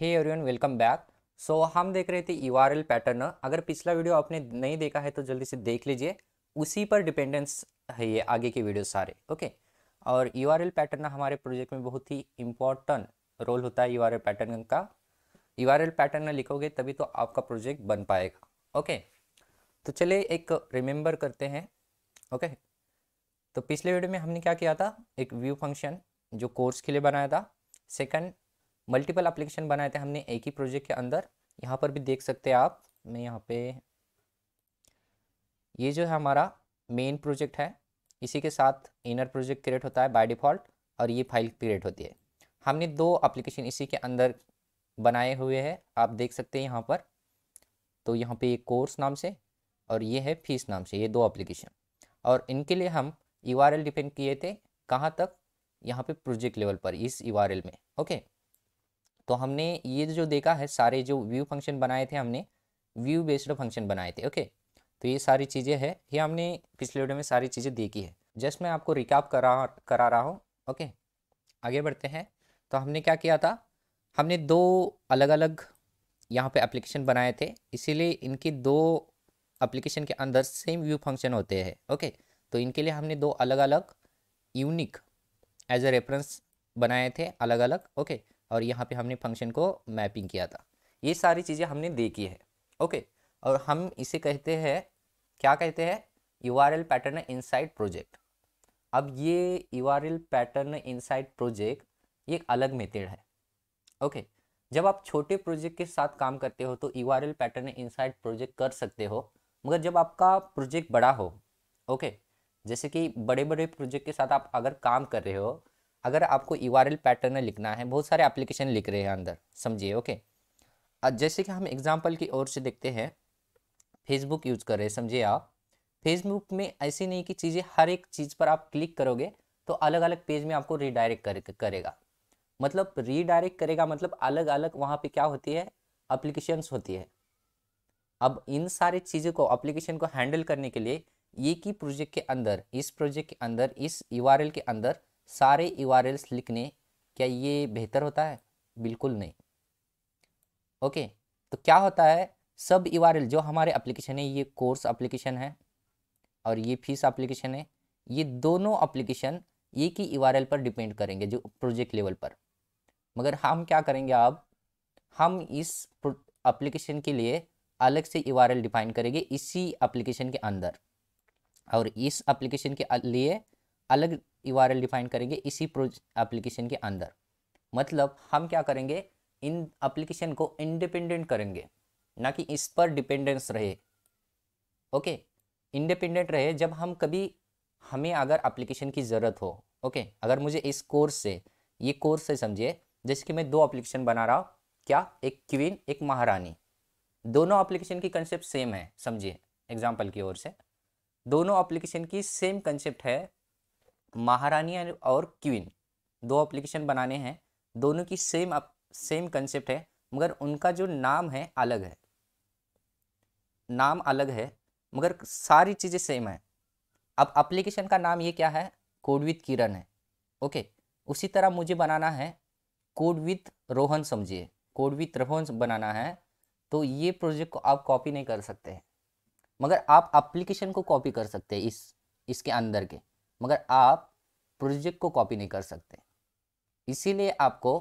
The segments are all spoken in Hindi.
हे एवरीवन वेलकम बैक सो हम देख रहे थे यू पैटर्न अगर पिछला वीडियो आपने नहीं देखा है तो जल्दी से देख लीजिए उसी पर डिपेंडेंस है ये आगे के वीडियो सारे ओके और यू पैटर्न हमारे प्रोजेक्ट में बहुत ही इंपॉर्टेंट रोल होता है यू पैटर्न का यू पैटर्न लिखोगे तभी तो आपका प्रोजेक्ट बन पाएगा ओके तो चलिए एक रिमेंबर करते हैं ओके तो पिछले वीडियो में हमने क्या किया था एक व्यू फंक्शन जो कोर्स के लिए बनाया था सेकंड मल्टीपल एप्लीकेशन बनाए थे हमने एक ही प्रोजेक्ट के अंदर यहाँ पर भी देख सकते हैं आप मैं यहाँ पे ये जो है हमारा मेन प्रोजेक्ट है इसी के साथ इनर प्रोजेक्ट क्रिएट होता है बाय डिफ़ॉल्ट और ये फाइल क्रिएट होती है हमने दो एप्लीकेशन इसी के अंदर बनाए हुए हैं आप देख सकते हैं यहाँ पर तो यहाँ पे ये कोर्स नाम से और ये है फीस नाम से ये दो एप्लीकेशन और इनके लिए हम यू आर डिपेंड किए थे कहाँ तक यहाँ पे प्रोजेक्ट लेवल पर इस यू में ओके तो हमने ये जो देखा है सारे जो व्यू फंक्शन बनाए थे हमने व्यू बेस्ड फंक्शन बनाए थे ओके तो ये सारी चीज़ें हैं ये हमने पिछले वीडियो में सारी चीज़ें देखी है जस्ट मैं आपको रिकाप करा करा रहा हूँ ओके आगे बढ़ते हैं तो हमने क्या किया था हमने दो अलग अलग यहाँ पे एप्लीकेशन बनाए थे इसीलिए इनके दो एप्लीकेशन के अंदर सेम व्यू फंक्शन होते हैं ओके तो इनके लिए हमने दो अलग अलग यूनिक एज ए रेफरेंस बनाए थे अलग अलग ओके और यहाँ पे हमने फंक्शन को मैपिंग किया था ये सारी चीज़ें हमने देखी है ओके और हम इसे कहते हैं क्या कहते हैं U R L pattern side project अब ये U R L pattern side project एक अलग मेथड है ओके जब आप छोटे प्रोजेक्ट के साथ काम करते हो तो U R L pattern side project कर सकते हो मगर जब आपका प्रोजेक्ट बड़ा हो ओके जैसे कि बड़े बड़े प्रोजेक्ट के साथ आप अगर काम कर रहे हो अगर आपको यू आर पैटर्न लिखना है बहुत सारे एप्लीकेशन लिख रहे हैं अंदर समझिए ओके जैसे कि हम एग्जाम्पल की ओर से देखते हैं फेसबुक यूज कर रहे हैं समझिए आप फेसबुक में ऐसी नहीं कि चीज़ें हर एक चीज़ पर आप क्लिक करोगे तो अलग अलग पेज में आपको रिडायरेक्ट करे, करेगा मतलब रीडायरेक्ट करेगा मतलब अलग अलग वहाँ पे क्या होती है अप्लीकेशंस होती है अब इन सारे चीज़ों को अप्लीकेशन को हैंडल करने के लिए ये की प्रोजेक्ट के अंदर इस प्रोजेक्ट के अंदर इस यू के अंदर सारे यू लिखने क्या ये बेहतर होता है बिल्कुल नहीं ओके तो क्या होता है सब यू जो हमारे एप्लीकेशन है ये कोर्स एप्लीकेशन है और ये फीस एप्लीकेशन है ये दोनों एप्लीकेशन एक ही यू पर डिपेंड करेंगे जो प्रोजेक्ट लेवल पर मगर हम क्या करेंगे अब हम इस एप्लीकेशन के लिए अलग से यू डिफाइन करेंगे इसी एप्लीकेशन के अंदर और इस एप्लीकेशन के लिए अलग यू डिफाइन करेंगे इसी एप्लीकेशन के अंदर मतलब हम क्या करेंगे इन एप्लीकेशन को इंडिपेंडेंट करेंगे ना कि इस पर डिपेंडेंस रहे ओके इंडिपेंडेंट रहे जब हम कभी हमें अगर एप्लीकेशन की ज़रूरत हो ओके अगर मुझे इस कोर्स से ये कोर्स से समझिए जैसे कि मैं दो एप्लीकेशन बना रहा हूँ क्या एक क्वीन एक महारानी दोनों एप्लीकेशन की कंसेप्ट सेम है समझिए एग्जाम्पल की ओर से दोनों एप्लीकेशन की सेम कंसेप्ट है महारानी और क्वीन दो एप्लीकेशन बनाने हैं दोनों की सेम अप, सेम कंसेप्ट है मगर उनका जो नाम है अलग है नाम अलग है मगर सारी चीज़ें सेम है अब एप्लीकेशन का नाम ये क्या है कोड विथ किरण है ओके उसी तरह मुझे बनाना है कोड विथ रोहन समझिए कोड विथ रोहन बनाना है तो ये प्रोजेक्ट को आप कॉपी नहीं कर सकते मगर आप एप्लीकेशन को कॉपी कर सकते हैं इस इसके अंदर के मगर आप प्रोजेक्ट को कॉपी नहीं कर सकते इसीलिए आपको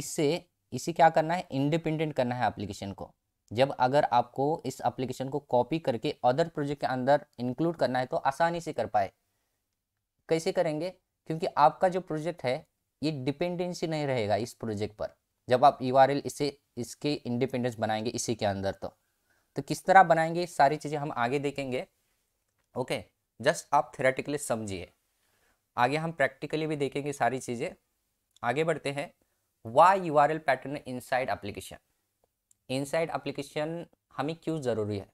इससे इसे क्या करना है इंडिपेंडेंट करना है एप्लीकेशन को जब अगर आपको इस एप्लीकेशन को कॉपी करके अदर प्रोजेक्ट के अंदर इंक्लूड करना है तो आसानी से कर पाए कैसे करेंगे क्योंकि आपका जो प्रोजेक्ट है ये डिपेंडेंसी नहीं रहेगा इस प्रोजेक्ट पर जब आप यू इसे इसके इंडिपेंडेंस बनाएंगे इसी के अंदर तो तो किस तरह बनाएंगे सारी चीज़ें हम आगे देखेंगे ओके जस्ट आप थेरेटिकली समझिए आगे हम प्रैक्टिकली भी देखेंगे सारी चीज़ें आगे बढ़ते हैं why U R L pattern inside application inside application हमें क्यों ज़रूरी है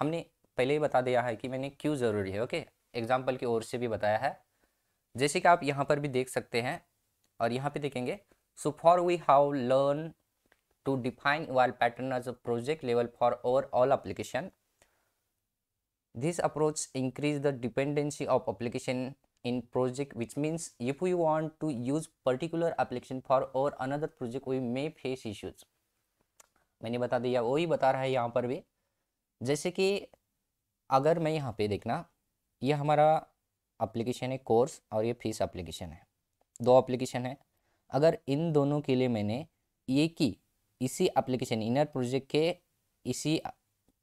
हमने पहले ही बता दिया है कि मैंने क्यों ज़रूरी है ओके एग्जाम्पल की ओर से भी बताया है जैसे कि आप यहाँ पर भी देख सकते हैं और यहाँ पे देखेंगे so for we how learn to define define pattern as a project level for overall application This approach increase the dependency of application in project which means if we want to use particular application for or another project we may face issues. मैंने बता दिया वही बता रहा है यहाँ पर भी जैसे कि अगर मैं यहाँ पे देखना ये हमारा एप्लीकेशन है कोर्स और ये फीस एप्लीकेशन है दो एप्लीकेशन है अगर इन दोनों के लिए मैंने ये की इसी एप्लीकेशन इनर प्रोजेक्ट के इसी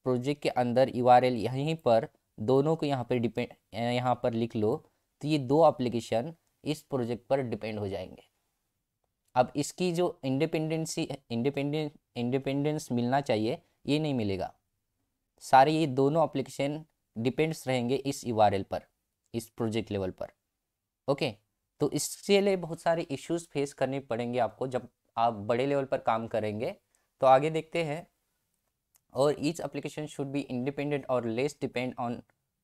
प्रोजेक्ट के अंदर यू आर एल यहीं पर दोनों को यहाँ पर डिपेंड यहाँ पर लिख लो तो ये दो एप्लीकेशन इस प्रोजेक्ट पर डिपेंड हो जाएंगे अब इसकी जो इंडिपेंडेंसी इंडिपेंडेंस इंडिपेंडेंस मिलना चाहिए ये नहीं मिलेगा सारे ये दोनों एप्लीकेशन डिपेंड्स रहेंगे इस यू पर इस प्रोजेक्ट लेवल पर ओके तो इसके लिए बहुत सारे इश्यूज फेस करने पड़ेंगे आपको जब आप बड़े लेवल पर काम करेंगे तो आगे देखते हैं और each application should be independent और less depend on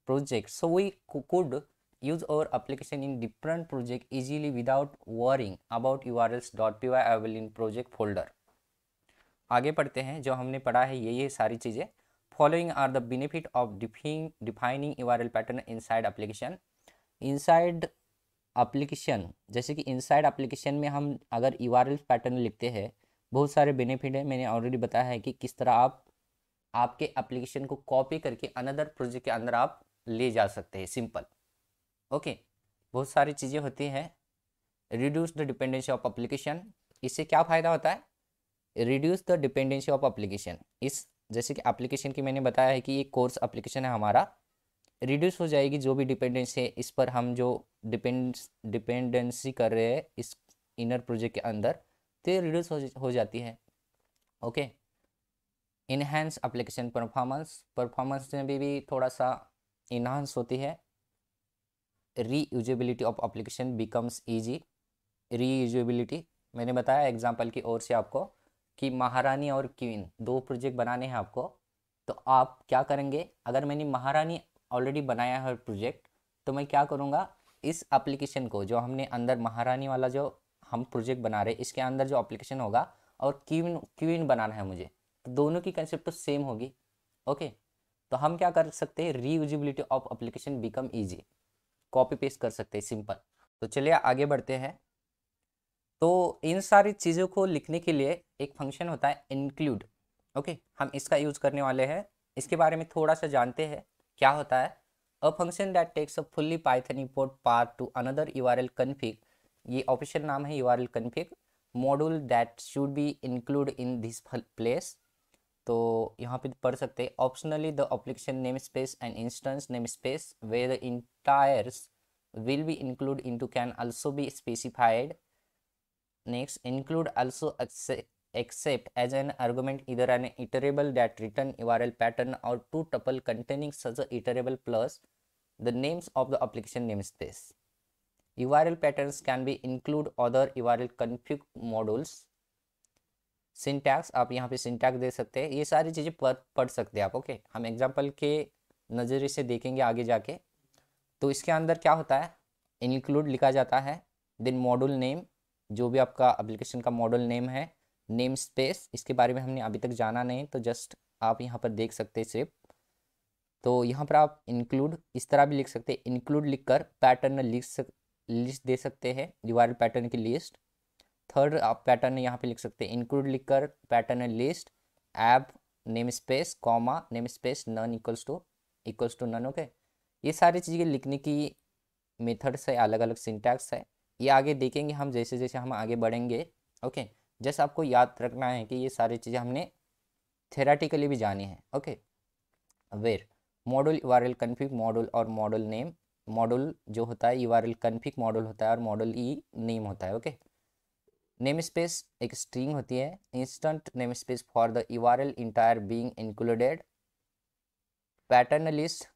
project so we could use our application in different project easily without worrying about U R Ls dot P Y avail in project folder आगे पढ़ते हैं जो हमने पढ़ा है ये ये सारी चीज़ें following are the benefit of defing defining U R L pattern inside application inside application जैसे कि इन साइड अप्लीकेशन में हम अगर यू आर एल पैटर्न लिखते हैं बहुत सारे बेनिफिट हैं मैंने ऑलरेडी बताया है कि किस तरह आप आपके एप्लीकेशन को कॉपी करके अनदर प्रोजेक्ट के अंदर आप ले जा सकते हैं सिंपल ओके बहुत सारी चीज़ें होती हैं reduce the dependency of application इससे क्या फ़ायदा होता है reduce the dependency of application इस जैसे कि एप्लीकेशन की मैंने बताया है कि ये कोर्स एप्लीकेशन है हमारा रिड्यूस हो जाएगी जो भी डिपेंडेंसी है इस पर हम जो डिपेंड डिपेंडेंसी कर रहे हैं इस इनर प्रोजेक्ट के अंदर तो रिड्यूस हो, हो जाती है okay enhance application performance performance में भी, भी थोड़ा सा इन्हांस होती है reusability of application becomes easy reusability मैंने बताया एग्जाम्पल की ओर से आपको कि महारानी और क्वीन दो प्रोजेक्ट बनाने हैं आपको तो आप क्या करेंगे अगर मैंने महारानी ऑलरेडी बनाया है प्रोजेक्ट तो मैं क्या करूँगा इस अप्लीकेशन को जो हमने अंदर महारानी वाला जो हम प्रोजेक्ट बना रहे इसके अंदर जो अप्लीकेशन होगा और क्वीन क्वीन बनाना है मुझे तो दोनों की कंसेप्ट तो सेम होगी ओके तो हम क्या कर सकते हैं reusability of application become easy copy paste कर सकते हैं सिंपल तो चलिए आगे बढ़ते हैं तो इन सारी चीज़ों को लिखने के लिए एक फंक्शन होता है इंक्लूड ओके हम इसका यूज़ करने वाले हैं इसके बारे में थोड़ा सा जानते हैं क्या होता है a function that takes a fully Python import part to another U R L config ये ऑफिशियल नाम है U R L config module that should be include in this place तो यहाँ पे पढ़ सकते हैं optionally the application namespace and instance namespace where entries will be include in can also be specified next include also accept as an argument इधर an iterable that return U R pattern और two tuple containing such iterable plus the names of the application namespace U pattern can be include other U R L syntax आप यहाँ पे सिंटैक्स दे सकते हैं ये सारी चीज़ें पढ़ पढ़ सकते हैं आप ओके हम एग्जाम्पल के नज़रिए से देखेंगे आगे जाके तो इसके अंदर क्या होता है इंक्लूड लिखा जाता है देन मॉडल नेम जो भी आपका अप्लीकेशन का मॉडल नेम है नेम स्पेस इसके बारे में हमने अभी तक जाना नहीं तो जस्ट आप यहाँ पर देख सकते हैं सिर्फ तो यहाँ पर आप इंक्लूड इस तरह भी लिख सकते हैं इंक्लूड लिखकर पैटर्न लिख सक लिस्ट दे सकते हैं यूआरएल पैटर्न की लिस्ट थर्ड आप पैटर्न यहाँ पे लिख सकते हैं इंक्लूड लिखकर pattern list app namespace comma namespace none equals to equals to none okay ये सारी चीज़ें लिखने की मेथड्स है अलग अलग सिंटैक्स है ये आगे देखेंगे हम जैसे जैसे हम आगे बढ़ेंगे ओके जैसे आपको याद रखना है कि ये सारी चीज़ें हमने थेराटिकली भी जानी है okay where model U R L config model और मॉडल नेम मॉडल जो होता है U R L config model होता है और मॉडल ई नेम होता है ओके नेम स्पेस एक स्ट्रिंग होती है instant namespace for the U R L entire being included pattern list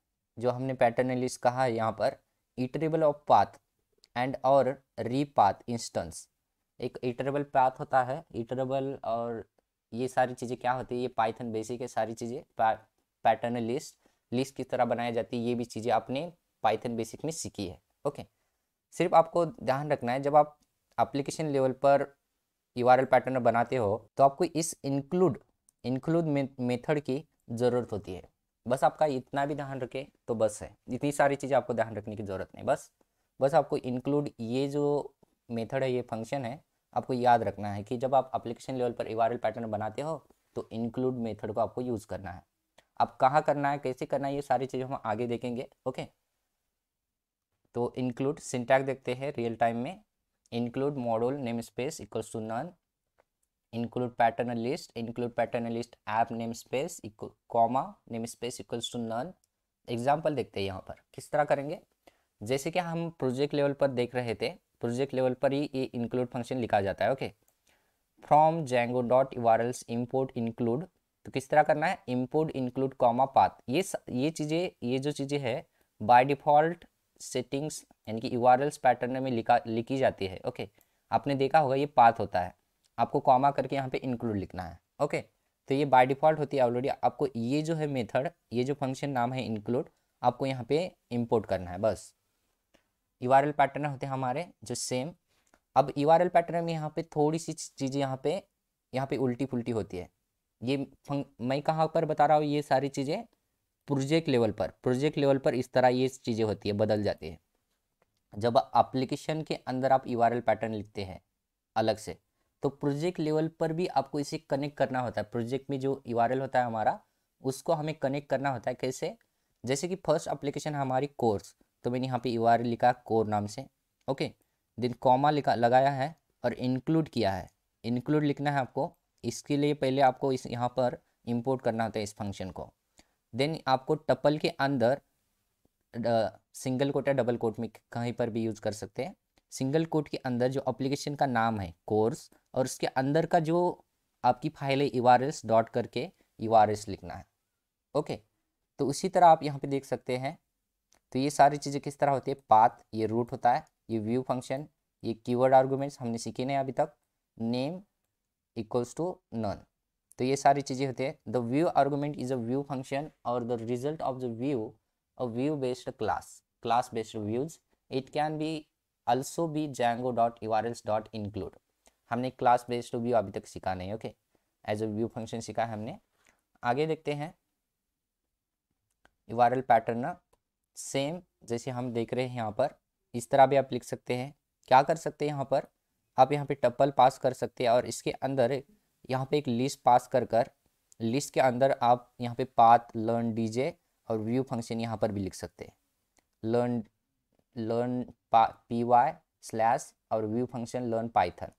जो हमने पैटर्न लिस्ट कहा है यहाँ पर इटरेबल ऑफ पाथ एंड और री पाथ इंस्टेंस एक इटरेबल पाथ होता है इटरेबल और ये सारी चीज़ें क्या होती है ये पाइथन बेसिक है सारी चीज़ें पैटर्न लिस्ट लिस्ट किस तरह बनाई जाती है ये भी चीज़ें आपने पाइथन बेसिक में सीखी है ओके सिर्फ आपको ध्यान रखना है जब आप एप्लीकेशन लेवल पर यू आर पैटर्न बनाते हो तो आपको इस इंक्लूड इंक्लूड मेथड की ज़रूरत होती है बस आपका इतना भी ध्यान रखे तो बस है इतनी सारी चीज़ें आपको ध्यान रखने की ज़रूरत नहीं बस बस आपको इंक्लूड ये जो मेथड है ये फंक्शन है आपको याद रखना है कि जब आप एप्लीकेशन लेवल पर यू पैटर्न बनाते हो तो इंक्लूड मेथड को आपको यूज़ करना है आप कहाँ करना है कैसे करना है ये सारी चीज़ें हम आगे देखेंगे ओके तो इंक्लूड सिंटैक देखते हैं रियल टाइम में include module namespace equals to none include pattern list include pattern list app namespace equal comma namespace equals to none example देखते हैं यहाँ पर किस तरह करेंगे जैसे कि हम प्रोजेक्ट लेवल पर देख रहे थे प्रोजेक्ट लेवल पर ही ये इंक्लूड फंक्शन लिखा जाता है okay from Django dot U import include तो किस तरह करना है इम्पोर्ट इंक्लूड कॉमा पाथ ये ये चीज़ें ये जो चीज़ें है बाय डिफ़ॉल्ट सेटिंग्स यानी कि यू पैटर्न में लिखा लिखी जाती है ओके आपने देखा होगा ये पाथ होता है आपको कॉमा करके यहाँ पे इंक्लूड लिखना है ओके तो ये बाय डिफ़ॉल्ट होती है ऑलरेडी आपको ये जो है मेथड ये जो फंक्शन नाम है इंक्लूड आपको यहाँ पे इंपोर्ट करना है बस यू पैटर्न होते हैं हमारे जो सेम अब यू पैटर्न में यहाँ पे थोड़ी सी चीज़ें यहाँ पे यहाँ पे उल्टी फुलटी होती है ये मैं कहाँ पर बता रहा हूँ ये सारी चीज़ें प्रोजेक्ट लेवल पर प्रोजेक्ट लेवल पर इस तरह ये चीज़ें होती है बदल जाती है जब एप्लीकेशन के अंदर आप यू पैटर्न लिखते हैं अलग से तो प्रोजेक्ट लेवल पर भी आपको इसे कनेक्ट करना होता है प्रोजेक्ट में जो यू होता है हमारा उसको हमें कनेक्ट करना होता है कैसे जैसे कि फर्स्ट एप्लीकेशन हमारी कोर्स तो मैंने यहाँ पे यू लिखा कोर नाम से ओके देन कॉमा लिखा लगाया है और इंक्लूड किया है इंक्लूड लिखना है आपको इसके लिए पहले आपको इस यहाँ पर इंपोर्ट करना होता है इस फंक्शन को देन आपको टपल के अंदर सिंगल कोट या डबल कोट में कहीं पर भी यूज कर सकते हैं सिंगल कोट के अंदर जो अप्लीकेशन का नाम है कोर्स और उसके अंदर का जो आपकी फाइल है ई डॉट करके ई लिखना है ओके तो उसी तरह आप यहाँ पे देख सकते हैं तो ये सारी चीज़ें किस तरह होती है पाथ ये रूट होता है ये व्यू फंक्शन ये कीवर्ड आर्गूमेंट्स हमने सीखे नहीं अभी तक नेम इक्वल्स टू नन तो ये सारी चीज़ें होती है the view argument is a view function और the result of the view a view-based class, class-based views. It can be also be include हमने क्लास बेस्ड व्यू अभी तक सीखा नहीं okay as a view function सीखा है हमने आगे देखते हैं यू आर पैटर्न सेम जैसे हम देख रहे हैं यहाँ पर इस तरह भी आप लिख सकते हैं क्या कर सकते हैं यहाँ पर आप यहाँ पे टप्पल पास कर सकते हैं और इसके अंदर यहाँ पे एक लिस्ट पास कर कर लिस्ट के अंदर आप यहाँ पे पाथ लर्न डीजे और व्यू फंक्शन यहाँ पर भी लिख सकते हैं learn learn P Y slash और व्यू फंक्शन लर्न पाइथन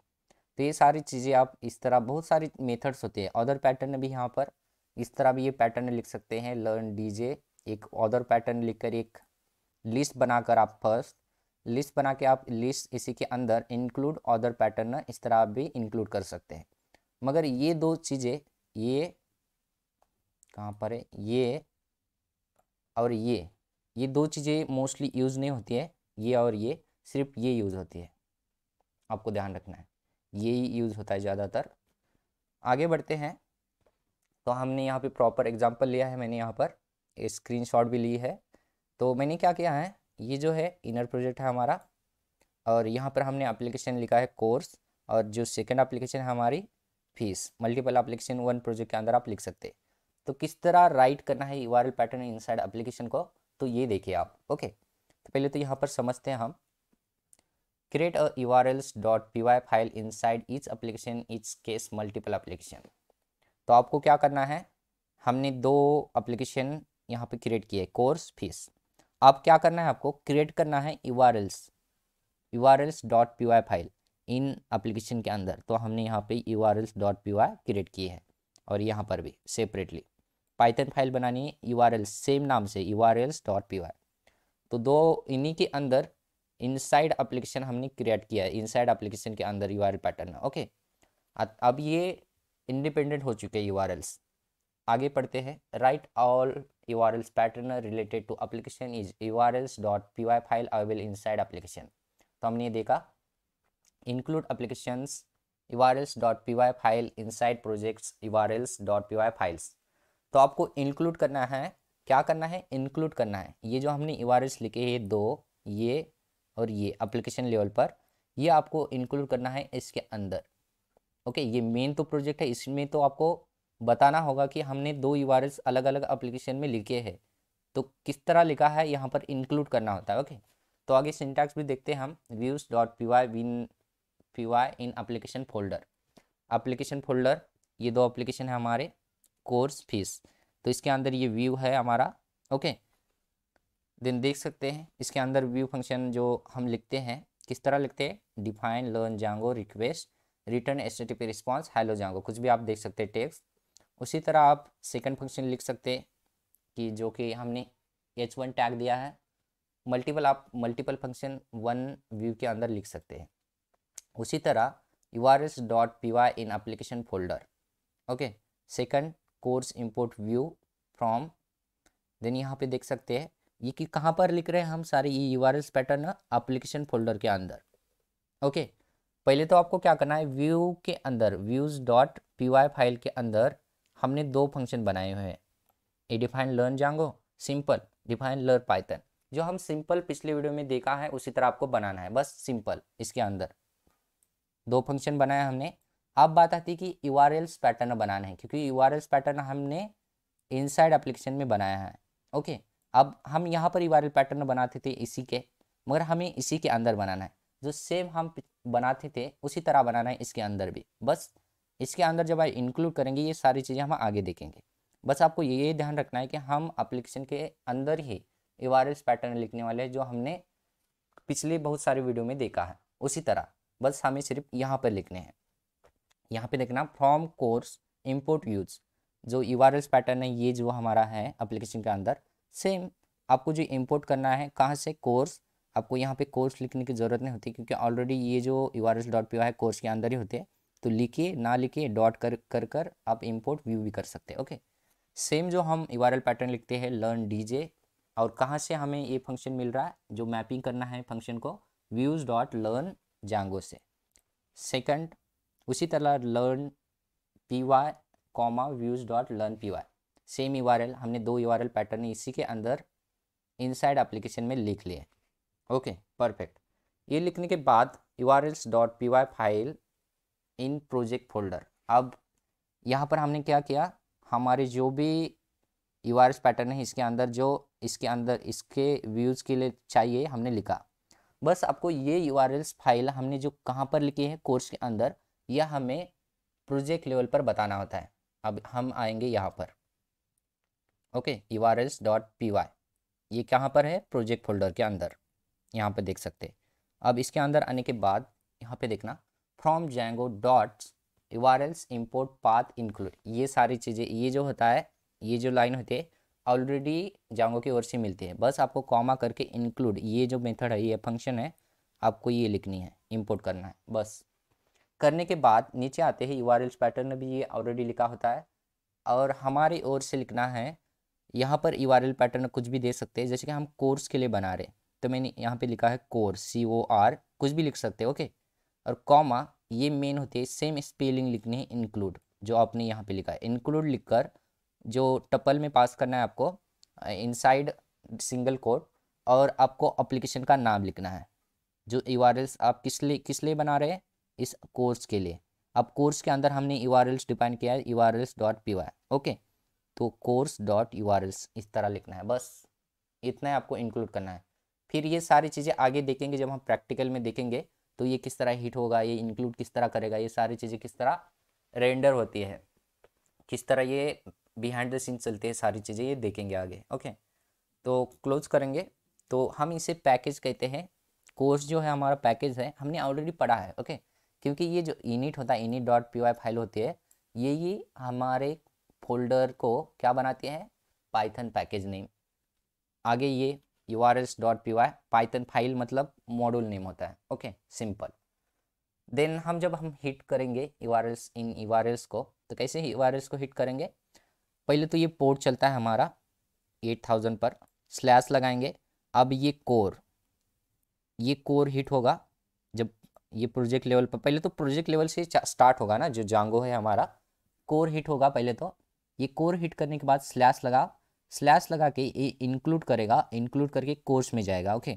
तो ये सारी चीज़ें आप इस तरह बहुत सारी मेथड्स होते हैं अदर पैटर्न भी यहाँ पर इस तरह भी ये पैटर्न लिख सकते हैं लर्न डीजे एक अदर पैटर्न लिखकर एक लिस्ट बनाकर आप फर्स्ट लिस्ट बना के आप लिस्ट इसी के अंदर इंक्लूड अदर पैटर्न इस तरह आप भी इंक्लूड कर सकते हैं मगर ये दो चीज़ें ये कहाँ पर है ये और ये ये दो चीज़ें मोस्टली यूज़ नहीं होती है ये और ये सिर्फ ये यूज़ होती है आपको ध्यान रखना है ये यूज़ होता है ज़्यादातर आगे बढ़ते हैं तो हमने यहाँ पे प्रॉपर एग्जांपल लिया है मैंने यहाँ पर स्क्रीनशॉट भी ली है तो मैंने क्या किया है ये जो है इनर प्रोजेक्ट है हमारा और यहाँ पर हमने अप्लीकेशन लिखा है कोर्स और जो सेकेंड अप्लीकेशन है हमारी fees multiple application one project के अंदर आप लिख सकते तो किस तरह राइट करना है यू पैटर्न साइड एप्लीकेशन को तो ये देखिए आप ओके तो पहले तो यहाँ पर समझते हैं हम create Ls dot P Y file inside each application each case multiple application तो आपको क्या करना है हमने दो अप्लीकेशन यहाँ पे क्रिएट किए कोर्स फीस आप क्या करना है आपको क्रिएट करना है U R Ls U R Ls dot P Y file in application के अंदर तो हमने यहाँ पे U R Ls dot P Y create किए हैं और यहाँ पर भी सेपरेटली पाइथन फाइल बनानी है यू सेम नाम से यू डॉट पी तो दो इन्हीं के अंदर इनसाइड एप्लीकेशन हमने क्रिएट किया है इनसाइड एप्लीकेशन के अंदर यू पैटर्न ओके अब ये इंडिपेंडेंट हो चुके हैं यू आगे पढ़ते हैं write all U R Ls pattern related to application is U R Ls dot P Y file available inside application तो हमने ये देखा include application U R Ls dot P Y file inside projects U R Ls dot P Y files तो आपको इंक्लूड करना है क्या करना है इंक्लूड करना है ये जो हमने एस लिखे है दो ये और ये अप्लीकेशन लेवल पर ये आपको इंक्लूड करना है इसके अंदर ओके ये मेन तो प्रोजेक्ट है इसमें तो आपको बताना होगा कि हमने दो एस अलग अलग अप्लीकेशन में लिखे है तो किस तरह लिखा है यहाँ पर इंक्लूड करना होता है ओके तो आगे सिंटैक्स भी देखते हैं हम views dot P Y win P Y in application folder application folder ये दो अप्लीकेशन है हमारे कोर्स फीस तो इसके अंदर ये व्यू है हमारा ओके देन देख सकते हैं इसके अंदर व्यू फंक्शन जो हम लिखते हैं किस तरह लिखते हैं define learn Django request return S T P response hello Django कुछ भी आप देख सकते हैं टेक्स्ट उसी तरह आप सेकंड फंक्शन लिख सकते हैं कि जो कि हमने एच वन टैग दिया है मल्टीपल आप मल्टीपल फंक्शन वन व्यू के अंदर लिख सकते हैं उसी तरह U R S dot P Y in application folder okay second course import view from then यहाँ पे देख सकते हैं ये कि कहाँ पर लिख रहे हैं हम सारे ये U R pattern application folder के अंदर ओके okay. पहले तो आपको क्या करना है व्यू के अंदर views dot P Y file के अंदर हमने दो फंक्शन बनाए हुए हैं A define learn Django simple define learn Python जो हम सिंपल पिछले वीडियो में देखा है उसी तरह आपको बनाना है बस सिंपल इसके अंदर दो फंक्शन बनाया हमने अब बात आती है कि यू पैटर्न बनाना है क्योंकि यू पैटर्न हमने इनसाइड एप्लीकेशन में बनाया है ओके अब हम यहाँ पर यू पैटर्न बनाते थे इसी के मगर हमें इसी के अंदर बनाना है जो सेम हम बनाते थे उसी तरह बनाना है इसके अंदर भी बस इसके अंदर जब आप इंक्लूड करेंगे ये सारी चीज़ें हम आगे देखेंगे बस आपको ये ध्यान रखना है कि हम एप्लीकेशन के अंदर ही यू पैटर्न लिखने वाले हैं जो हमने पिछले बहुत सारे वीडियो में देखा है उसी तरह बस हमें सिर्फ यहाँ पर लिखने हैं यहाँ पे देखना फ्रॉम कोर्स इम्पोर्ट यूज जो यू पैटर्न है ये जो हमारा है अप्लीकेशन के अंदर सेम आपको जो इम्पोर्ट करना है कहाँ से कोर्स आपको यहाँ पे कोर्स लिखने की ज़रूरत नहीं होती क्योंकि ऑलरेडी ये जो U R S dot P है कोर्स के अंदर ही होते हैं तो लिखिए ना लिखिए डॉट कर कर कर आप इम्पोर्ट व्यू भी कर सकते हैं ओके सेम जो हम यू पैटर्न लिखते हैं लर्न डी और कहाँ से हमें ये फंक्शन मिल रहा है जो मैपिंग करना है फंक्शन को व्यूज़ डॉट लर्न जांगो से सेकंड उसी तरह learn P Y comma views dot learn P Y same U हमने दो यू पैटर्न इसी के अंदर इनसाइड एप्लीकेशन में लिख लिए ओके परफेक्ट ये लिखने के बाद U R Ls dot P Y file in project folder अब यहाँ पर हमने क्या किया हमारे जो भी यू आर एस पैटर्न है इसके अंदर जो इसके अंदर इसके व्यूज़ के लिए चाहिए हमने लिखा बस आपको ये यू आर एल्स फाइल हमने जो कहाँ पर लिखी है कोर्स के अंदर यह हमें प्रोजेक्ट लेवल पर बताना होता है अब हम आएंगे यहाँ पर okay U R S dot P Y ये कहाँ पर है प्रोजेक्ट फोल्डर के अंदर यहाँ पर देख सकते अब इसके अंदर आने के बाद यहाँ पे देखना from Django dot U R Ls import path include ये सारी चीज़ें ये जो होता है ये जो लाइन होती है ऑलरेडी जेंगो की ओर से मिलती है बस आपको कॉमा करके इंक्लूड ये जो मेथड है ये फंक्शन है आपको ये लिखनी है इम्पोर्ट करना है बस करने के बाद नीचे आते ही यू आर एल्स पैटर्न भी ये ऑलरेडी लिखा होता है और हमारी ओर से लिखना है यहाँ पर यू आर एल पैटर्न कुछ भी दे सकते हैं जैसे कि हम कोर्स के लिए बना रहे तो मैंने यहाँ पे लिखा है कोर्स सी ओ आर कुछ भी लिख सकते हैं ओके और कॉमा ये मेन होते हैं सेम स्पेलिंग लिखनी है इंक्लूड जो आपने यहाँ पे लिखा है इंक्लूड लिखकर जो टपल में पास करना है आपको इनसाइड सिंगल कोड और आपको अप्लीकेशन का नाम लिखना है जो यू आप किस लिए किस लिए बना रहे हैं इस कोर्स के लिए अब कोर्स के अंदर हमने यू आर एल्स डिफाइन किया है U R Ls dot P Y okay तो course dot U R Ls इस तरह लिखना है बस इतना ही आपको इंक्लूड करना है फिर ये सारी चीज़ें आगे देखेंगे जब हम प्रैक्टिकल में देखेंगे तो ये किस तरह हिट होगा ये इंक्लूड किस तरह करेगा ये सारी चीज़ें किस तरह रेंडर होती है किस तरह ये बिहाइंड द सीन चलते हैं सारी चीज़ें ये देखेंगे आगे ओके तो क्लोज करेंगे तो हम इसे पैकेज कहते हैं कोर्स जो है हमारा पैकेज है हमने ऑलरेडी पढ़ा है ओके क्योंकि ये जो इनिट होता है इनिट डॉट पी फाइल होती है ये ही हमारे फोल्डर को क्या बनाती है पाइथन पैकेज नेम आगे ये U R S dot P Y Python file मतलब मॉड्यूल नेम होता है ओके सिंपल देन हम जब हम हिट करेंगे U R S in U R S को तो कैसे यू आर एस को हिट करेंगे पहले तो ये पोर्ट चलता है हमारा एट थाउजेंड पर स्लैश लगाएंगे अब ये कोर ये कोर हिट होगा ये प्रोजेक्ट लेवल पर पहले तो प्रोजेक्ट लेवल से स्टार्ट होगा ना जो जांगो है हमारा कोर हिट होगा पहले तो ये कोर हिट करने के बाद स्लैश लगा स्लैश लगा के ये इंक्लूड करेगा इंक्लूड करके कोर्स में जाएगा ओके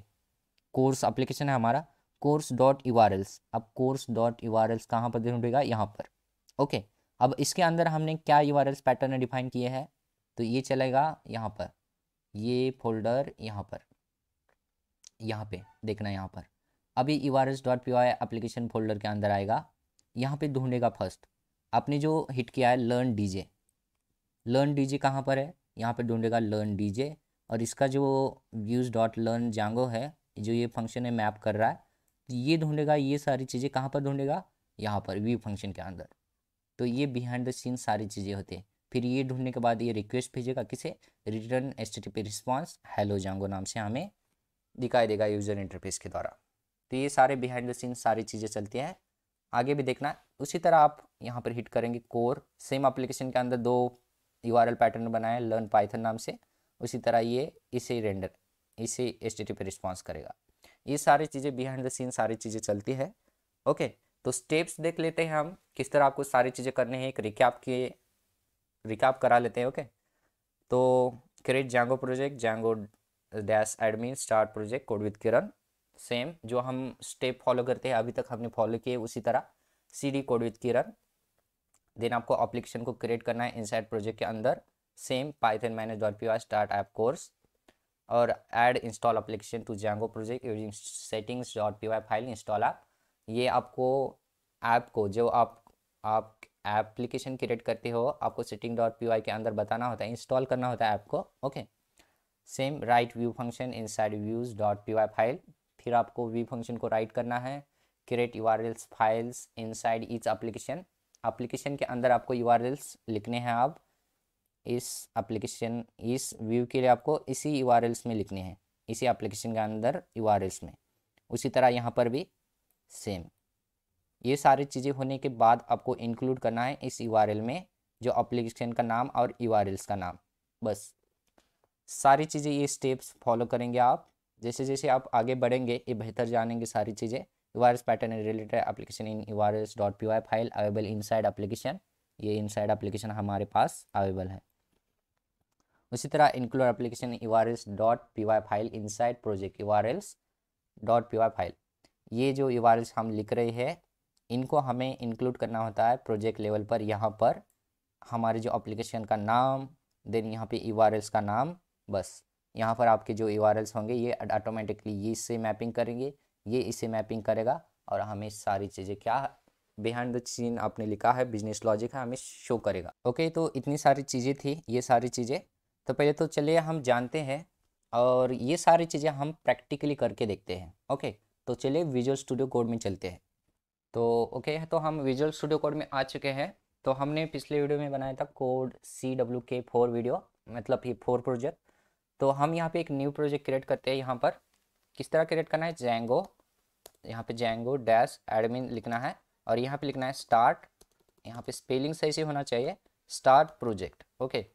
कोर्स अप्लीकेशन है हमारा course dot U R Ls अब course dot U R Ls कहाँ पर ढूंढेगा यहाँ पर ओके अब इसके अंदर हमने क्या U R Ls pattern define किए हैं तो ये चलेगा यहाँ पर ये फोल्डर यहाँ पर यहाँ पे देखना यहाँ पर अभी E R S dot P Y application folder के अंदर आएगा यहाँ पे ढूंढेगा फर्स्ट आपने जो हिट किया है लर्न डीजे लर्न डीजे कहाँ पर है यहाँ पे ढूंढेगा लर्न डीजे और इसका जो व्यूज़ डॉट लर्न जांगो है जो ये फंक्शन है मैप कर रहा है तो ये ढूंढेगा ये सारी चीज़ें कहाँ पर ढूंढेगा यहाँ पर व्यू फंक्शन के अंदर तो ये बिहाइंड द सीन सारी चीज़ें होती हैं फिर ये ढूंढने के बाद ये रिक्वेस्ट भेजेगा किसे return H T P response hello Django नाम से हमें दिखाई देगा यूज़र इंटरफेस के द्वारा तो ये सारे बिहाइंड द सीन सारी चीज़ें चलती हैं आगे भी देखना उसी तरह आप यहाँ पर हिट करेंगे कोर सेम अप्लीकेशन के अंदर दो यू पैटर्न बनाए लर्न पाइथन नाम से उसी तरह ये इसे रेंडर इसे एच टी पे रिस्पॉन्स करेगा ये सारी चीज़ें बिहाइंड द सीन सारी चीज़ें चलती है ओके तो स्टेप्स देख लेते हैं हम किस तरह आपको सारी चीज़ें करनी है एक रिकैप के रिकैप करा लेते हैं ओके तो create Django project Django dash admin start project code with Kiran same जो हम स्टेप फॉलो करते हैं अभी तक हमने फॉलो किए उसी तरह C D code with Kiran then आपको अप्लीकेशन को क्रिएट करना है इनसाइड प्रोजेक्ट के अंदर same Python manage dot P Y start app course और add install application to Django project using settings dot P Y file install app ये आपको ऐप को जो आप आप एप्लीकेशन क्रिएट करते हो आपको सेटिंग डॉट पी वाई के अंदर बताना होता है इंस्टॉल करना होता है ऐप को okay same write view function inside views dot P Y file फिर आपको वी फंक्शन को राइट करना है create U R Ls files inside each application application के अंदर आपको यू आर एल्स लिखने हैं आप इस अप्लीकेशन इस व्यू के लिए आपको इसी यू में लिखने हैं इसी एप्लीकेशन के अंदर यू आर एल्स में उसी तरह यहाँ पर भी सेम ये सारी चीज़ें होने के बाद आपको इंक्लूड करना है इस यू आर एल में जो अप्लीकेशन का नाम और यू का नाम बस सारी चीज़ें ये स्टेप्स फॉलो करेंगे आप जैसे जैसे आप आगे बढ़ेंगे ये बेहतर जानेंगे सारी चीज़ें U R S pattern related application in U R S dot P Y file available inside application ये इन साइड एप्लीकेशन हमारे पास अवेबल है उसी तरह include application U R S dot P Y file inside project U R Ls dot P Y file ये जो यू आर एल्स हम लिख रहे हैं इनको हमें इंक्लूड करना होता है प्रोजेक्ट लेवल पर यहाँ पर हमारे जो एप्लीकेशन का नाम देन यहाँ पे यू आर एल्स का नाम बस यहाँ पर आपके जो यू होंगे ये ऑटोमेटिकली ये इससे मैपिंग करेंगे ये इसे मैपिंग करेगा और हमें सारी चीज़ें क्या बिहाइंड द सीन आपने लिखा है बिजनेस लॉजिक है हमें शो करेगा ओके तो इतनी सारी चीज़ें थी ये सारी चीज़ें तो पहले तो चलिए हम जानते हैं और ये सारी चीज़ें हम प्रैक्टिकली करके देखते हैं ओके तो चलिए विजुअल स्टूडियो कोड में चलते हैं तो ओके तो हम विजुअल स्टूडियो कोड में आ चुके हैं तो हमने पिछले वीडियो में बनाया था code C W K four video मतलब ये फोर प्रोजेक्ट तो हम यहाँ पे एक न्यू प्रोजेक्ट क्रिएट करते हैं यहाँ पर किस तरह क्रिएट करना है जेंगो यहाँ पे जेंगो डैश एडमिन लिखना है और यहाँ पे लिखना है स्टार्ट यहाँ पे स्पेलिंग सही से होना चाहिए start project okay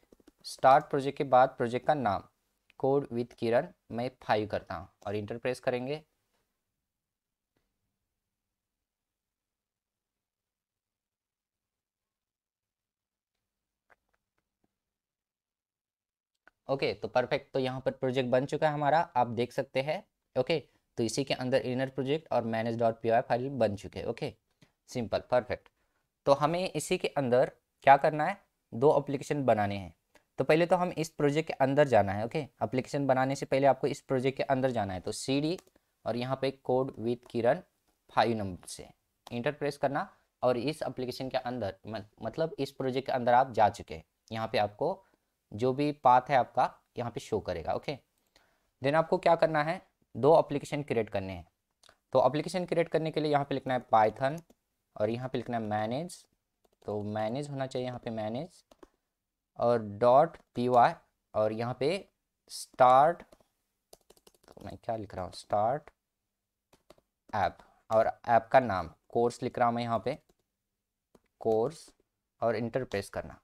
start project के बाद प्रोजेक्ट का नाम कोड विथ किरण मैं फाइव करता हूँ और इंटरप्रेस करेंगे ओके तो परफेक्ट तो यहाँ पर प्रोजेक्ट बन चुका है हमारा आप देख सकते हैं ओके तो इसी के अंदर इनर प्रोजेक्ट और manage dot P I file बन चुके हैं ओके सिंपल परफेक्ट तो हमें इसी के अंदर क्या करना है दो अप्लीकेशन बनाने हैं तो पहले तो हम इस प्रोजेक्ट के अंदर जाना है ओके अप्लीकेशन बनाने से पहले आपको इस प्रोजेक्ट के अंदर जाना है तो सी डी और यहाँ पे code with Kiran five number से इंटर प्रेस करना और इस एप्लीकेशन के अंदर मतलब इस प्रोजेक्ट के अंदर आप जा चुके हैं यहाँ पे आपको जो भी पाथ है आपका यहाँ पे शो करेगा ओके देन आपको क्या करना है दो अप्लीकेशन क्रिएट करने हैं तो अप्लीकेशन क्रिएट करने के लिए यहाँ पे लिखना है पाइथन और यहाँ पे लिखना है मैनेज तो मैनेज होना चाहिए यहाँ पे मैनेज और डॉट पी वाई और यहाँ पे स्टार्ट तो मैं क्या लिख रहा हूँ स्टार्ट ऐप और ऐप का नाम कोर्स लिख रहा हूँ मैं यहाँ पे कोर्स और इंटरप्रेस करना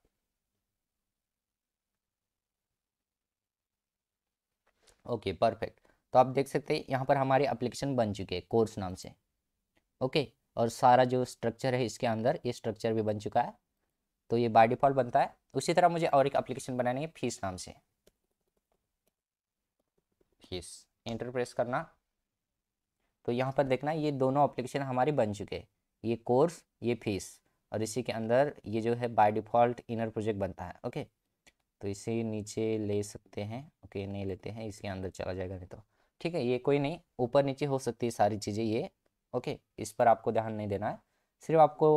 ओके परफेक्ट तो आप देख सकते हैं यहाँ पर हमारे अप्लीकेशन बन चुके हैं कोर्स नाम से ओके और सारा जो स्ट्रक्चर है इसके अंदर ये स्ट्रक्चर भी बन चुका है तो ये बाय डिफॉल्ट बनता है उसी तरह मुझे और एक एप्लीकेशन बनानी है फीस नाम से फीस एंटर प्रेस करना तो यहाँ पर देखना ये दोनों एप्लीकेशन हमारे बन चुके हैं ये कोर्स ये फीस और इसी के अंदर ये जो है बाय डिफ़ॉल्ट इनर प्रोजेक्ट बनता है ओके तो इसे नीचे ले सकते हैं ओके नहीं लेते हैं इसके अंदर चला जाएगा नहीं तो ठीक है ये कोई नहीं ऊपर नीचे हो सकती है सारी चीज़ें ये ओके इस पर आपको ध्यान नहीं देना है सिर्फ आपको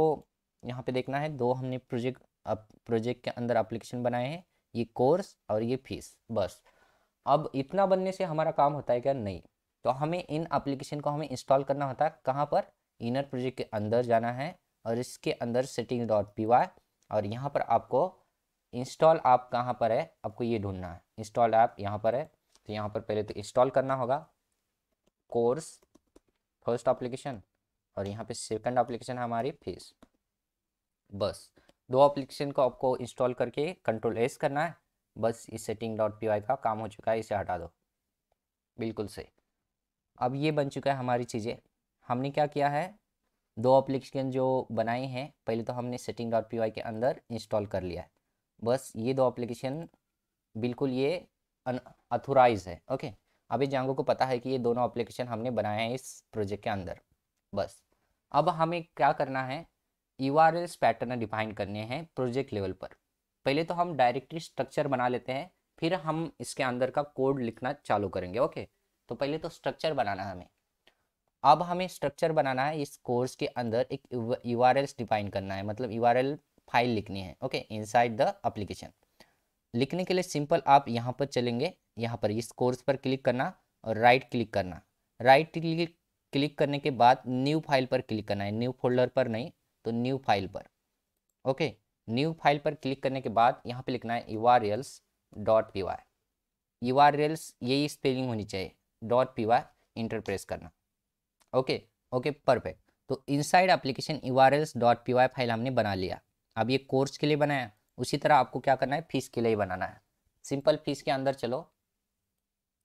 यहाँ पे देखना है दो हमने प्रोजेक्ट अप प्रोजेक्ट के अंदर अप्लीकेशन बनाए हैं ये कोर्स और ये फीस बस अब इतना बनने से हमारा काम होता है क्या नहीं तो हमें इन एप्लीकेशन को हमें इंस्टॉल करना होता है कहाँ पर इनर प्रोजेक्ट के अंदर जाना है और इसके अंदर सेटिंग डॉट पी वाई और यहाँ पर आपको इंस्टॉल ऐप कहाँ पर है आपको ये ढूंढना है इंस्टॉल ऐप यहाँ पर है तो यहाँ पर पहले तो इंस्टॉल करना होगा कोर्स फर्स्ट एप्लीकेशन और यहाँ पे सेकंड एप्लीकेशन है हमारी फीस बस दो एप्लीकेशन को आपको इंस्टॉल करके कंट्रोल एस करना है बस इस सेटिंग डॉट पी का काम हो चुका है इसे हटा दो बिल्कुल सही अब ये बन चुका है हमारी चीज़ें हमने क्या किया है दो एप्लीकेशन जो बनाए हैं पहले तो हमने सेटिंग डॉट पी के अंदर इंस्टॉल कर लिया है बस ये दो एप्लीकेशन बिल्कुल ये अथोराइज है ओके अभी जांगो को पता है कि ये दोनों एप्लीकेशन हमने बनाए हैं इस प्रोजेक्ट के अंदर बस अब हमें क्या करना है U R Ls pattern define करने हैं प्रोजेक्ट लेवल पर पहले तो हम डायरेक्टली स्ट्रक्चर बना लेते हैं फिर हम इसके अंदर का कोड लिखना चालू करेंगे ओके तो पहले तो स्ट्रक्चर बनाना है हमें अब हमें स्ट्रक्चर बनाना है इस कोर्स के अंदर एक यू आर एल्स डिफाइन करना है मतलब यू आर एल फाइल लिखनी है ओके इनसाइड द अप्लीकेशन लिखने के लिए सिंपल आप यहाँ पर चलेंगे यहाँ पर इस कोर्स पर क्लिक करना और राइट क्लिक करना राइट क्लिक क्लिक करने के बाद न्यू फाइल पर क्लिक करना है न्यू फोल्डर पर नहीं तो न्यू फाइल पर ओके न्यू फाइल पर क्लिक करने के बाद यहाँ पे लिखना है U R Ls dot P Y U R Ls यही स्पेलिंग होनी चाहिए डॉट पी वाई इंटरप्रेस करना ओके ओके परफेक्ट तो inside application U R Ls dot P Y file हमने बना लिया अब ये कोर्स के लिए बनाया उसी तरह आपको क्या करना है फीस के लिए बनाना है सिंपल फीस के अंदर चलो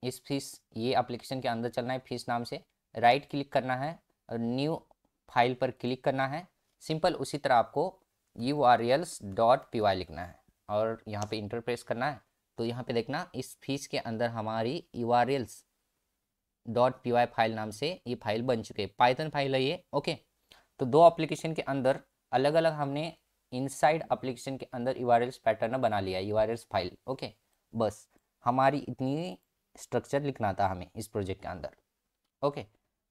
इस फीस ये अप्लीकेशन के अंदर चलना है फीस नाम से राइट क्लिक करना है और न्यू फाइल पर क्लिक करना है सिंपल उसी तरह आपको U R Ls dot P Y लिखना है और यहाँ पे इंटर प्रेस करना है तो यहाँ पे देखना इस फीस के अंदर हमारी U R Ls dot P Y file नाम से ये फाइल बन चुके पाइथन फाइल है ये ओके तो दो एप्लीकेशन के अंदर अलग अलग हमने इनसाइड एप्लीकेशन के अंदर यू पैटर्न बना लिया यू फाइल ओके बस हमारी इतनी स्ट्रक्चर लिखना था हमें इस प्रोजेक्ट के अंदर ओके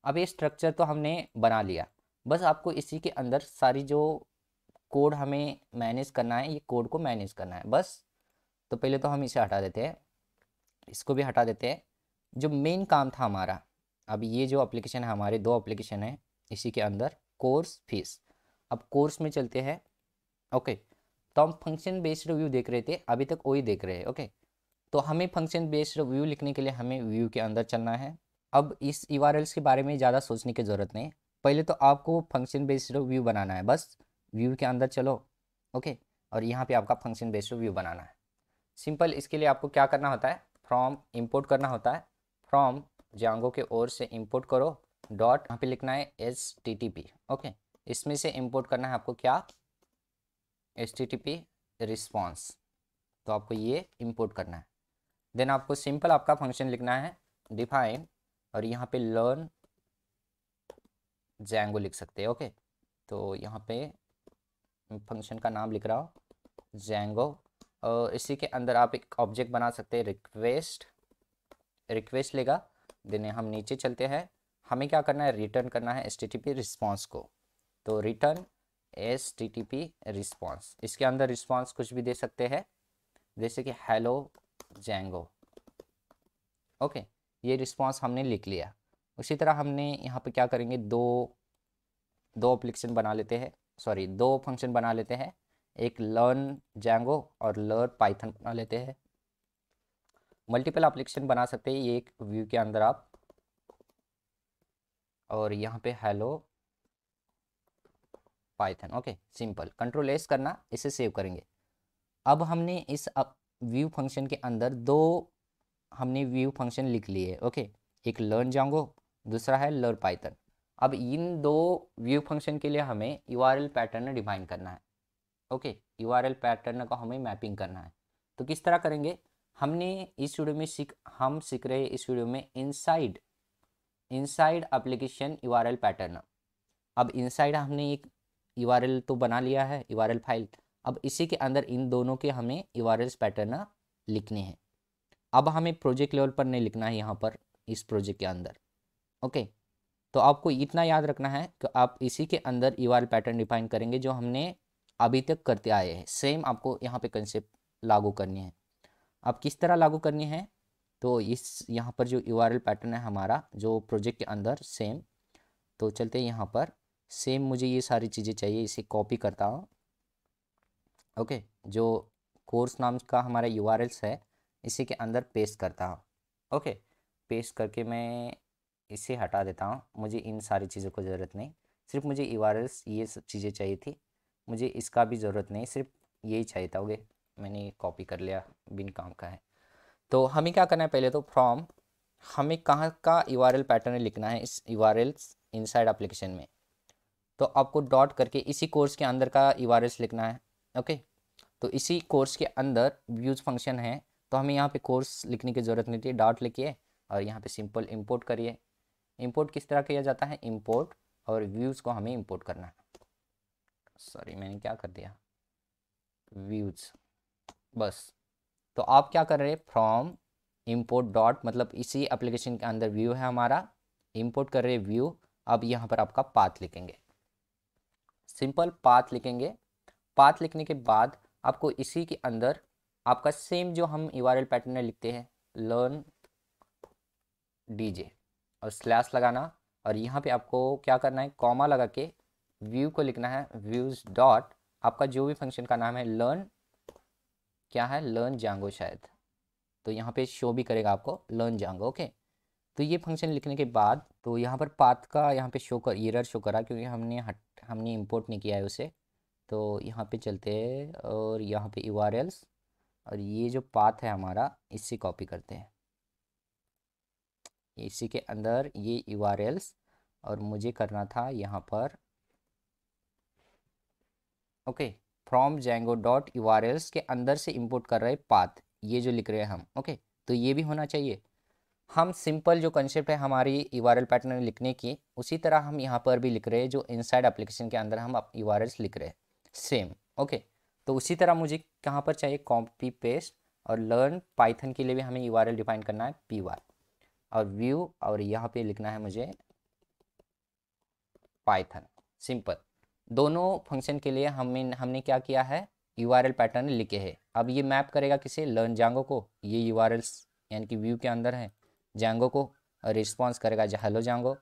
अब ये स्ट्रक्चर तो हमने बना लिया बस आपको इसी के अंदर सारी जो कोड हमें मैनेज करना है ये कोड को मैनेज करना है बस तो पहले तो हम इसे हटा देते हैं इसको भी हटा देते हैं जो मेन काम था हमारा अब ये जो एप्लीकेशन है हमारे दो एप्लीकेशन है इसी के अंदर कोर्स फीस अब कोर्स में चलते हैं ओके तो हम फंक्शन बेस्ड व्यू देख रहे थे अभी तक वही देख रहे हैं ओके तो हमें फंक्शन बेस्ड व्यू लिखने के लिए हमें व्यू के अंदर चलना है अब इस ई के बारे में ज़्यादा सोचने की ज़रूरत नहीं पहले तो आपको फंक्शन बेस्ड व्यू बनाना है बस व्यू के अंदर चलो ओके और यहाँ पे आपका फंक्शन बेस्ड व्यू बनाना है सिंपल इसके लिए आपको क्या करना होता है फ्रॉम इंपोर्ट करना होता है फ्रॉम जांगो के ओर से इंपोर्ट करो डॉट यहाँ पे लिखना है S T T P okay इसमें से इंपोर्ट करना है आपको क्या पी रिस्पॉन्स तो आपको ये इंपोर्ट करना है देन आपको सिंपल आपका फंक्शन लिखना है डिफाइन और यहाँ पे लर्न जेंगो लिख सकते हैं ओके तो यहाँ पे फंक्शन का नाम लिख रहा हूँ जेंगो और इसी के अंदर आप एक ऑब्जेक्ट बना सकते हैं रिक्वेस्ट रिक्वेस्ट लेगा देन हम नीचे चलते हैं हमें क्या करना है रिटर्न करना है एस टी रिस्पॉन्स को तो return S T T P response इसके अंदर रिस्पॉन्स कुछ भी दे सकते हैं जैसे कि हेलो जेंगो ओके ये रिस्पॉन्स हमने लिख लिया उसी तरह हमने यहाँ पे क्या करेंगे दो दो अप्लीकेशन बना लेते हैं सॉरी दो फंक्शन बना लेते हैं एक लर्न जेंगो और लर्न पाइथन बना लेते हैं मल्टीपल अप्लीकेशन बना सकते हैं ये एक व्यू के अंदर आप और यहाँ पे hello Python okay simple control S करना इसे सेव करेंगे अब हमने इस व्यू फंक्शन के अंदर दो हमने व्यू फंक्शन लिख लिए ओके एक लर्न जाऊंगो दूसरा है लर्न पाइथन अब इन दो व्यू फंक्शन के लिए हमें यू पैटर्न डिफाइन करना है ओके यू पैटर्न को हमें मैपिंग करना है तो किस तरह करेंगे हमने इस वीडियो में सीख हम सीख रहे इस वीडियो में inside inside application U pattern अब इनसाइड हमने एक यू तो बना लिया है यू फाइल अब इसी के अंदर इन दोनों के हमें यू पैटर्न लिखने हैं अब हमें प्रोजेक्ट लेवल पर नहीं लिखना है यहाँ पर इस प्रोजेक्ट के अंदर ओके तो आपको इतना याद रखना है कि आप इसी के अंदर यू पैटर्न डिफाइन करेंगे जो हमने अभी तक करते आए हैं सेम आपको यहाँ पे कंसेप्ट लागू करनी है अब किस तरह लागू करनी है तो इस यहाँ पर जो यू पैटर्न है हमारा जो प्रोजेक्ट के अंदर सेम तो चलते हैं यहाँ पर सेम मुझे ये सारी चीज़ें चाहिए इसे कॉपी करता हूँ ओके जो कोर्स नाम का हमारा यू है इसी के अंदर पेस्ट करता हूँ ओके पेस्ट करके मैं इसे हटा देता हूँ मुझे इन सारी चीज़ों को ज़रूरत नहीं सिर्फ मुझे यू ये सब चीज़ें चाहिए थी मुझे इसका भी ज़रूरत नहीं सिर्फ यही चाहिए था ओके मैंने कॉपी कर लिया बिन काम का है तो हमें क्या करना है पहले तो फ्रॉम हमें कहाँ का यू पैटर्न लिखना है इस यू आर इनसाइड एप्लीकेशन में तो आपको डॉट करके इसी कोर्स के अंदर का ई लिखना है ओके तो इसी कोर्स के अंदर व्यूज फंक्शन है तो हमें यहाँ पे कोर्स लिखने की ज़रूरत नहीं थी डॉट लिखिए और यहाँ पे सिंपल इंपोर्ट करिए इंपोर्ट किस तरह किया जाता है इंपोर्ट और व्यूज़ को हमें इंपोर्ट करना है सॉरी मैंने क्या कर दिया व्यूज़ बस तो आप क्या कर रहे हैं फ्रॉम इम्पोर्ट डॉट मतलब इसी एप्लीकेशन के अंदर व्यू है हमारा इम्पोर्ट कर रहे व्यू अब यहाँ पर आपका पाथ लिखेंगे सिंपल पाथ लिखेंगे पाथ लिखने के बाद आपको इसी के अंदर आपका सेम जो हम यू पैटर्न लिखते हैं लर्न डीजे और स्लैश लगाना और यहाँ पे आपको क्या करना है कॉमा लगा के व्यू को लिखना है व्यूज डॉट आपका जो भी फंक्शन का नाम है लर्न क्या है लर्न जांगो शायद तो यहाँ पे शो भी करेगा आपको लर्न जांगो ओके तो ये फंक्शन लिखने के बाद तो यहाँ पर पाथ का यहाँ पे शो कर एरर शो करा क्योंकि हमने हट हमने इंपोर्ट नहीं किया है उसे तो यहाँ पे चलते हैं और यहाँ पे यू और ये जो पाथ है हमारा इससे कॉपी करते हैं इसी के अंदर ये यू और मुझे करना था यहाँ पर okay from Django dot U के अंदर से इम्पोर्ट कर रहे पाथ ये जो लिख रहे हैं हम ओके तो ये भी होना चाहिए हम सिंपल जो कंसेप्ट है हमारी यू पैटर्न लिखने की उसी तरह हम यहाँ पर भी लिख रहे हैं जो इनसाइड एप्लीकेशन के अंदर हम यू लिख रहे हैं सेम ओके तो उसी तरह मुझे कहाँ पर चाहिए कॉपी पेस्ट और लर्न पाइथन के लिए भी हमें यू डिफाइन करना है पी और व्यू और यहाँ पे लिखना है मुझे पाइथन सिंपल दोनों फंक्शन के लिए हमें हमने क्या किया है यू पैटर्न लिखे है अब ये मैप करेगा किसे लर्न जांगो को ये यू यानी कि व्यू के अंदर है जैंगो को रिस्पॉन्स करेगा जो हेलो जैंगो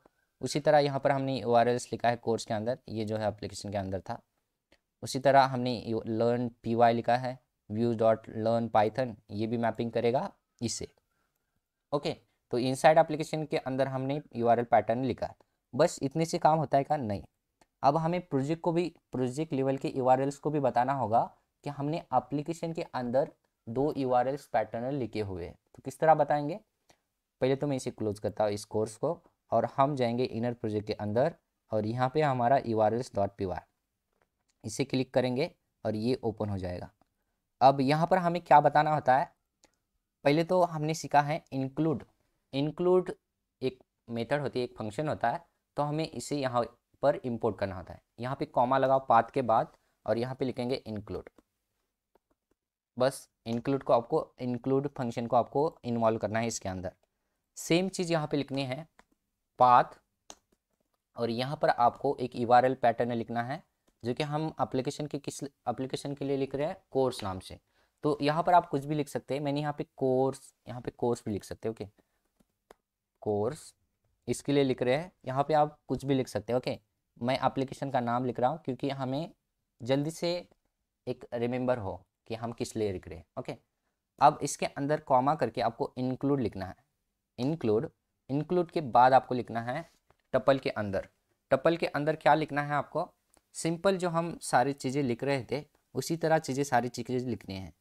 उसी तरह यहाँ पर हमने ओ लिखा है कोर्स के अंदर ये जो है अप्लीकेशन के अंदर था उसी तरह हमने लर्न पी वाई लिखा है व्यू डॉट लर्न पाइथन ये भी मैपिंग करेगा इसे ओके तो इनसाइड एप्लीकेशन के अंदर हमने यू पैटर्न लिखा बस इतने से काम होता है का नहीं अब हमें प्रोजेक्ट को भी प्रोजेक्ट लेवल के यू को भी बताना होगा कि हमने एप्लीकेशन के अंदर दो यू पैटर्न लिखे हुए हैं तो किस तरह बताएंगे पहले तो मैं इसे क्लोज करता हूँ इस कोर्स को और हम जाएंगे इनर प्रोजेक्ट के अंदर और यहाँ पे हमारा U R S dot P इसे क्लिक करेंगे और ये ओपन हो जाएगा अब यहाँ पर हमें क्या बताना होता है पहले तो हमने सीखा है इंक्लूड इंक्लूड एक मेथड होती है एक फंक्शन होता है तो हमें इसे यहाँ पर इंपोर्ट करना होता है यहाँ पे कॉमा लगाओ पाथ के बाद और यहाँ पे लिखेंगे इंक्लूड बस इंक्लूड को आपको इंक्लूड फंक्शन को आपको इन्वॉल्व करना है इसके अंदर सेम चीज़ यहाँ पे लिखनी है पाथ और यहाँ पर आपको एक ई पैटर्न लिखना है जो कि हम अप्लीकेशन के किस अप्लीकेशन के लिए लिख रहे हैं कोर्स नाम से तो यहाँ पर आप कुछ भी लिख सकते हैं मैंने यहाँ पे कोर्स यहाँ पे कोर्स भी लिख सकते हैं ओके कोर्स इसके लिए लिख रहे हैं यहाँ पे आप कुछ भी लिख सकते हैं ओके मैं एप्लीकेशन का नाम लिख रहा हूँ क्योंकि हमें जल्दी से एक रिमेंबर हो कि हम किस लिए लिख रहे हैं ओके अब इसके अंदर कॉमा करके आपको इंक्लूड लिखना है इंक्लूड इंक्लूड के बाद आपको लिखना है टपल के अंदर टपल के अंदर क्या लिखना है आपको सिंपल जो हम सारी चीज़ें लिख रहे थे उसी तरह चीज़ें सारी चीज़ें लिखनी हैं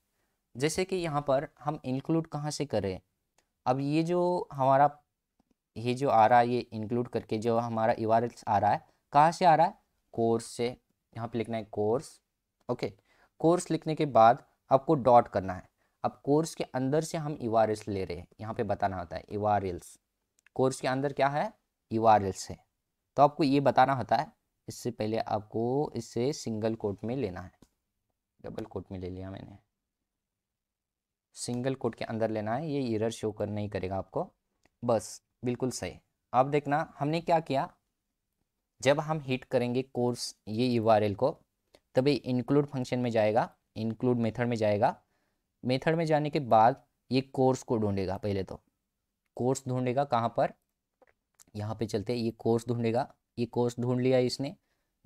जैसे कि यहाँ पर हम इंक्लूड कहाँ से करें अब ये जो हमारा ये जो आ रहा है ये इंक्लूड करके जो हमारा इवारल्स आ रहा है कहाँ से आ रहा है कोर्स से यहाँ पे लिखना है कोर्स ओके कोर्स लिखने के बाद आपको डॉट करना है अब कोर्स के अंदर से हम इवारिल्स ले रहे हैं यहाँ पे बताना होता है इवारिल्स कोर्स के अंदर क्या है इवारिल्स है तो आपको ये बताना होता है इससे पहले आपको इसे सिंगल कोट में लेना है डबल कोट में ले लिया मैंने सिंगल कोट के अंदर लेना है ये इरर शो कर नहीं करेगा आपको बस बिल्कुल सही अब देखना हमने क्या किया जब हम हिट करेंगे कोर्स ये यू को तब ये इंक्लूड फंक्शन में जाएगा इंक्लूड मेथड में जाएगा मेथड में जाने के बाद ये कोर्स को ढूंढेगा पहले तो कोर्स ढूंढेगा कहाँ पर यहाँ पे चलते ये कोर्स ढूंढेगा ये कोर्स ढूंढ लिया इसने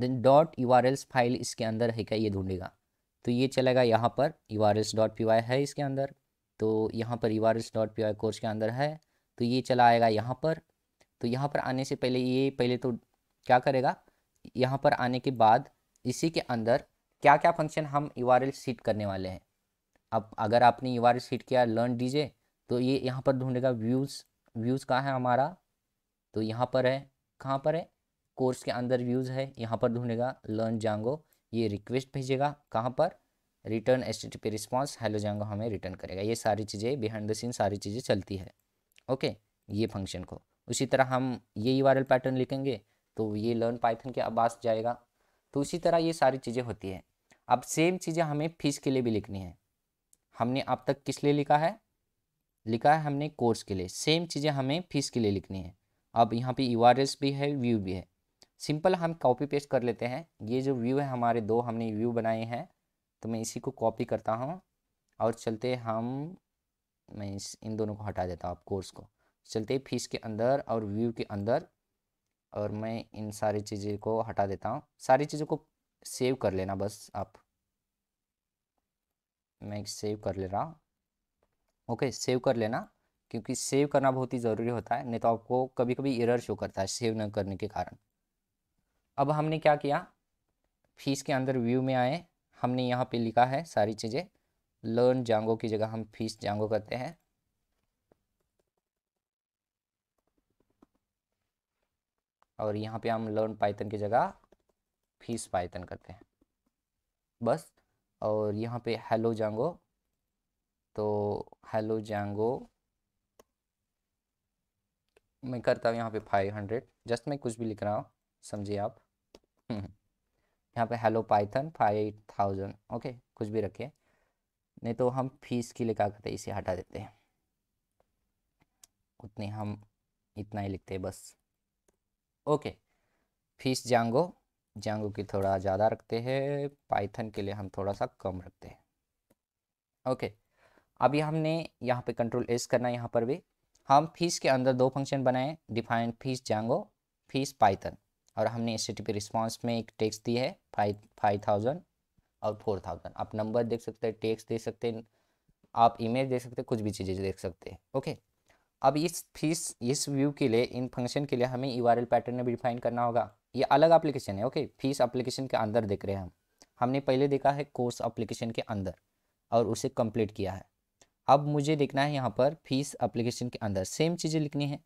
then dot U R Ls file इसके अंदर है क्या ये ढूंढेगा तो ये चलेगा यहाँ पर U R dot P Y है इसके अंदर तो यहाँ पर U R S dot P Y course के अंदर है तो ये चला आएगा यहाँ पर तो यहाँ पर आने से पहले ये पहले तो क्या करेगा यहाँ पर आने के बाद इसी के अंदर क्या क्या फंक्शन हम यू आर एल सीट करने वाले हैं अब अगर आपने यू आर एस हिट किया लर्न डीजे तो ये यहाँ पर ढूंढेगा व्यूज़ व्यूज़ कहाँ है हमारा तो यहाँ पर है कहाँ पर है कोर्स के अंदर व्यूज़ है यहाँ पर ढूंढेगा लर्न जांगो ये रिक्वेस्ट भेजेगा कहाँ पर return S T P response hello Django हमें रिटर्न करेगा ये सारी चीज़ें बिहाइंड द सीन सारी चीज़ें चलती है ओके ये फंक्शन को उसी तरह हम ये यू आर एल पैटर्न लिखेंगे तो ये लर्न पाइथन के आवास जाएगा तो उसी तरह ये सारी चीज़ें होती है अब सेम चीज़ें हमें फीस के लिए भी लिखनी है हमने अब तक किस लिए लिखा है लिखा है हमने कोर्स के लिए सेम चीज़ें हमें फीस के लिए लिखनी है अब यहाँ पे यू भी है व्यू भी है सिंपल हम कॉपी पेस्ट कर लेते हैं ये जो व्यू है हमारे दो हमने व्यू बनाए हैं तो मैं इसी को कॉपी करता हूँ और चलते हम मैं इस इन दोनों को हटा देता हूँ आप कोर्स को चलते फीस के अंदर और व्यू के अंदर और मैं इन सारी चीज़ें को हटा देता हूँ सारी चीज़ों को सेव कर लेना बस आप मैं सेव कर ले रहा हूँ ओके सेव कर लेना क्योंकि सेव करना बहुत ही ज़रूरी होता है नहीं तो आपको कभी कभी एरर शो करता है सेव न करने के कारण अब हमने क्या किया फीस के अंदर व्यू में आए हमने यहाँ पे लिखा है सारी चीज़ें लर्न जांगो की जगह हम फीस जांगो करते हैं और यहाँ पे हम लर्न पाइथन की जगह फीस पाइथन करते हैं बस और यहाँ पे हेलो जांगो तो हेलो जांगो मैं करता हूँ यहाँ पे फाइव हंड्रेड जस्ट मैं कुछ भी लिख रहा हूँ समझिए आप हम्म। यहाँ पे hello Python five thousand okay कुछ भी रखें नहीं तो हम फीस की लिखा करते इसे हटा देते हैं उतने हम इतना ही लिखते हैं बस ओके फीस जांगो जंगो की थोड़ा ज़्यादा रखते हैं पाइथन के लिए हम थोड़ा सा कम रखते हैं ओके अभी हमने यहाँ पे कंट्रोल एस करना है यहाँ पर भी हम फीस के अंदर दो फंक्शन बनाए define fees Django fees Python और हमने एस टी रिस्पॉन्स में एक टेक्स्ट दी है फाइव फाइव थाउजेंड और फोर थाउजेंड आप नंबर देख सकते हैं टेक्स दे सकते हैं आप इमेज देख सकते हैं कुछ भी चीज़ें देख सकते हैं ओके अब इस फीस इस व्यू के लिए इन फंक्शन के लिए हमें यू पैटर्न में भी डिफाइन करना होगा ये अलग एप्लीकेशन है ओके फीस एप्लीकेशन के अंदर देख रहे हैं हम हमने पहले देखा है कोर्स एप्लीकेशन के अंदर और उसे कंप्लीट किया है अब मुझे देखना है यहाँ पर फीस एप्लीकेशन के अंदर सेम चीज़ें लिखनी है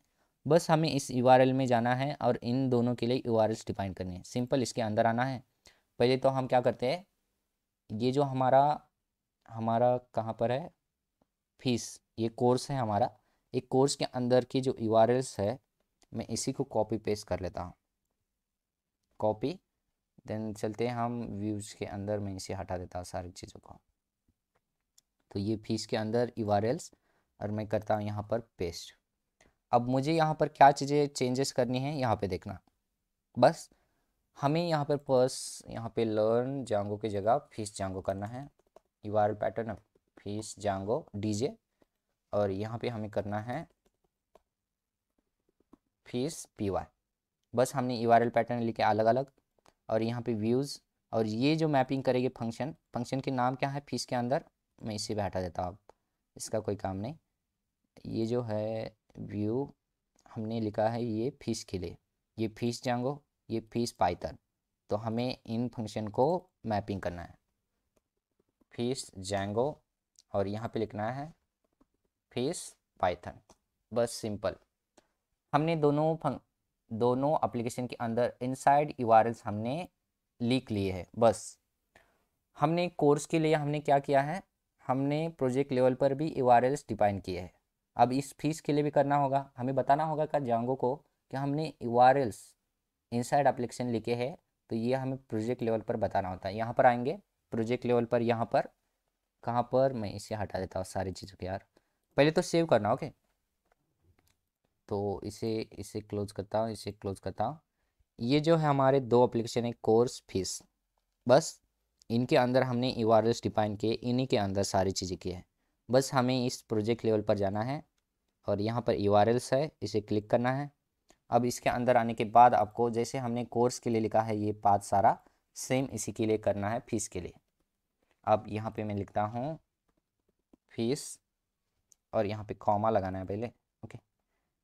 बस हमें इस यू में जाना है और इन दोनों के लिए यू आर डिफाइन करनी है सिंपल इसके अंदर आना है पहले तो हम क्या करते हैं ये जो हमारा हमारा कहाँ पर है फीस ये कोर्स है हमारा एक कोर्स के अंदर की जो यू है मैं इसी को कॉपी पेस्ट कर लेता हूँ कॉपी देन चलते हैं हम व्यूज के अंदर मैं इसे हटा देता हूँ सारी चीज़ों को तो ये फीस के अंदर यू और मैं करता हूँ यहाँ पर पेस्ट अब मुझे यहाँ पर क्या चीज़ें चेंजेस करनी है यहाँ पे देखना बस हमें यहाँ पर पर्स यहाँ पे लर्न जांगो की जगह फीस जांगो करना है यू पैटर्न अब फीस जांगो जे और यहाँ पर हमें करना है फीस पी वाई बस हमने ई पैटर्न लिखे अलग अलग और यहाँ पे व्यूज़ और ये जो मैपिंग करेगी फंक्शन फंक्शन के नाम क्या है फीस के अंदर मैं इसे भी हटा देता हूँ इसका कोई काम नहीं ये जो है व्यू हमने लिखा है ये फीस के लिए ये फीस जांगो ये फीस पाइथन तो हमें इन फंक्शन को मैपिंग करना है फीस जेंगो और यहाँ पे लिखना है फीस पाइथन बस सिंपल हमने दोनों दोनों एप्लीकेशन के अंदर इनसाइड यूआरएल्स हमने लीक लिए है बस हमने कोर्स के लिए हमने क्या किया है हमने प्रोजेक्ट लेवल पर भी यू आर एल्स डिफाइन किए हैं अब इस फीस के लिए भी करना होगा हमें बताना होगा क्या जांगों को कि हमने U R Ls inside application लिखे है तो ये हमें प्रोजेक्ट लेवल पर बताना होता है यहाँ पर आएंगे प्रोजेक्ट लेवल पर यहाँ पर कहाँ पर मैं इसे हटा देता हूँ सारी चीज़ों के यार पहले तो सेव करना ओके तो इसे इसे क्लोज करता हूँ इसे क्लोज करता हूँ ये जो है हमारे दो एप्लीकेशन है कोर्स फीस बस इनके अंदर हमने ई डिफाइन किए इन्हीं के अंदर सारी चीज़ें की है बस हमें इस प्रोजेक्ट लेवल पर जाना है और यहाँ पर ई है इसे क्लिक करना है अब इसके अंदर आने के बाद आपको जैसे हमने कोर्स के लिए लिखा है ये पाँच सारा सेम इसी के लिए करना है फीस के लिए अब यहाँ पे मैं लिखता हूँ फीस और यहाँ पे कॉमा लगाना है पहले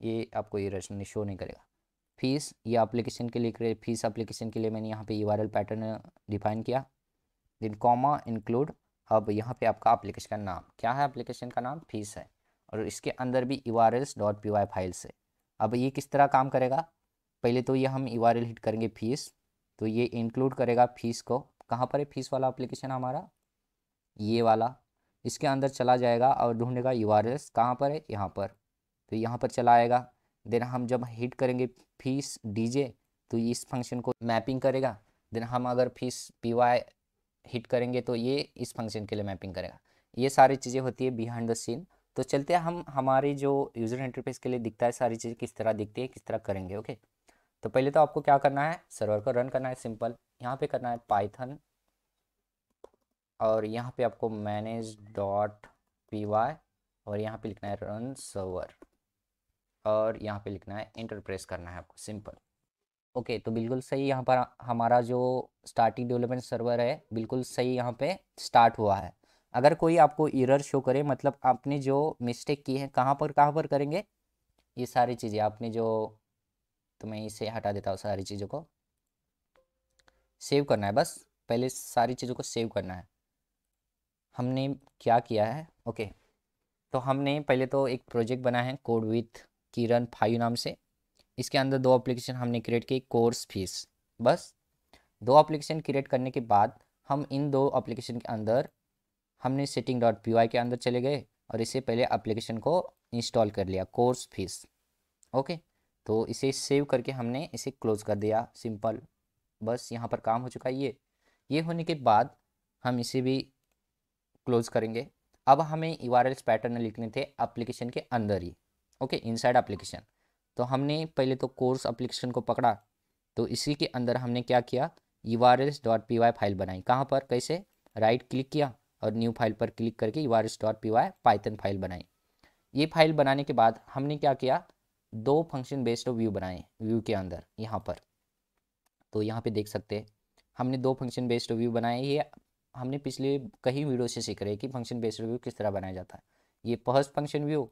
ये आपको ये रचना शो नहीं करेगा फीस ये एप्लीकेशन के लिए फीस एप्लीकेशन के लिए मैंने यहाँ पे ये वायरल पैटर्न डिफाइन किया दिन कॉमा इंक्लूड अब यहाँ पे आपका एप्लीकेशन का नाम क्या है एप्लीकेशन का नाम फीस है और इसके अंदर भी E R Ls dot P Y files है अब ये किस तरह काम करेगा पहले तो ये हम ई आर एल हिट करेंगे फीस तो ये इंक्लूड करेगा फीस को कहाँ पर है फीस वाला अप्लीकेशन हमारा ये वाला इसके अंदर चला जाएगा और ढूंढेगा यू आर एस कहाँ पर है यहाँ पर तो यहाँ पर चला आएगा देन हम जब हिट करेंगे फीस डीजे तो इस फंक्शन को मैपिंग करेगा देन हम अगर फीस पी वाई हिट करेंगे तो ये इस फंक्शन के लिए मैपिंग करेगा ये सारी चीज़ें होती है बिहाइंड द सीन तो चलते हैं हम हमारे जो यूज़र इंटरफेस के लिए दिखता है सारी चीज़ें किस तरह दिखती है किस तरह करेंगे ओके तो पहले तो आपको क्या करना है सर्वर को रन करना है सिंपल यहाँ पे करना है पाइथन और यहाँ पे आपको मैनेज डॉट पी वाई और यहाँ पे लिखना है रन सर्वर और यहाँ पे लिखना है इंटर प्रेस करना है आपको सिंपल ओके तो बिल्कुल सही यहाँ पर हमारा जो स्टार्टिंग डेवलपमेंट सर्वर है बिल्कुल सही यहाँ पे स्टार्ट हुआ है अगर कोई आपको इरर शो करे मतलब आपने जो मिस्टेक की है कहाँ पर कहाँ पर करेंगे ये सारी चीज़ें आपने जो तो मैं इसे हटा देता हूँ सारी चीज़ों को सेव करना है बस पहले सारी चीज़ों को सेव करना है हमने क्या किया है ओके तो हमने पहले तो एक प्रोजेक्ट बनाया है कोड विथ किरण फाइव नाम से इसके अंदर दो एप्लीकेशन हमने क्रिएट की कोर्स फीस बस दो एप्लीकेशन क्रिएट करने के बाद हम इन दो एप्लीकेशन के अंदर हमने सेटिंग डॉट पी के अंदर चले गए और इसे पहले एप्लीकेशन को इंस्टॉल कर लिया कोर्स फीस ओके तो इसे सेव करके हमने इसे क्लोज कर दिया सिंपल बस यहाँ पर काम हो चुका है ये ये होने के बाद हम इसे भी क्लोज करेंगे अब हमें यू पैटर्न लिखने थे एप्लीकेशन के अंदर ही ओके इनसाइड एप्लीकेशन तो हमने पहले तो कोर्स एप्लीकेशन को पकड़ा तो इसी के अंदर हमने क्या किया U R S dot P Y file बनाई कहाँ पर कैसे राइट क्लिक किया और न्यू फाइल पर क्लिक करके U R S dot P Y Python file बनाई ये फाइल बनाने के बाद हमने क्या किया दो फंक्शन बेस्ड व्यू बनाए व्यू के अंदर यहाँ पर तो यहाँ पे देख सकते हैं हमने दो फंक्शन बेस्ड व्यू बनाए ये हमने पिछले कई वीडियो से सीख रहे कि फंक्शन बेस्ड व्यू किस तरह बनाया जाता है ये फर्स्ट फंक्शन व्यू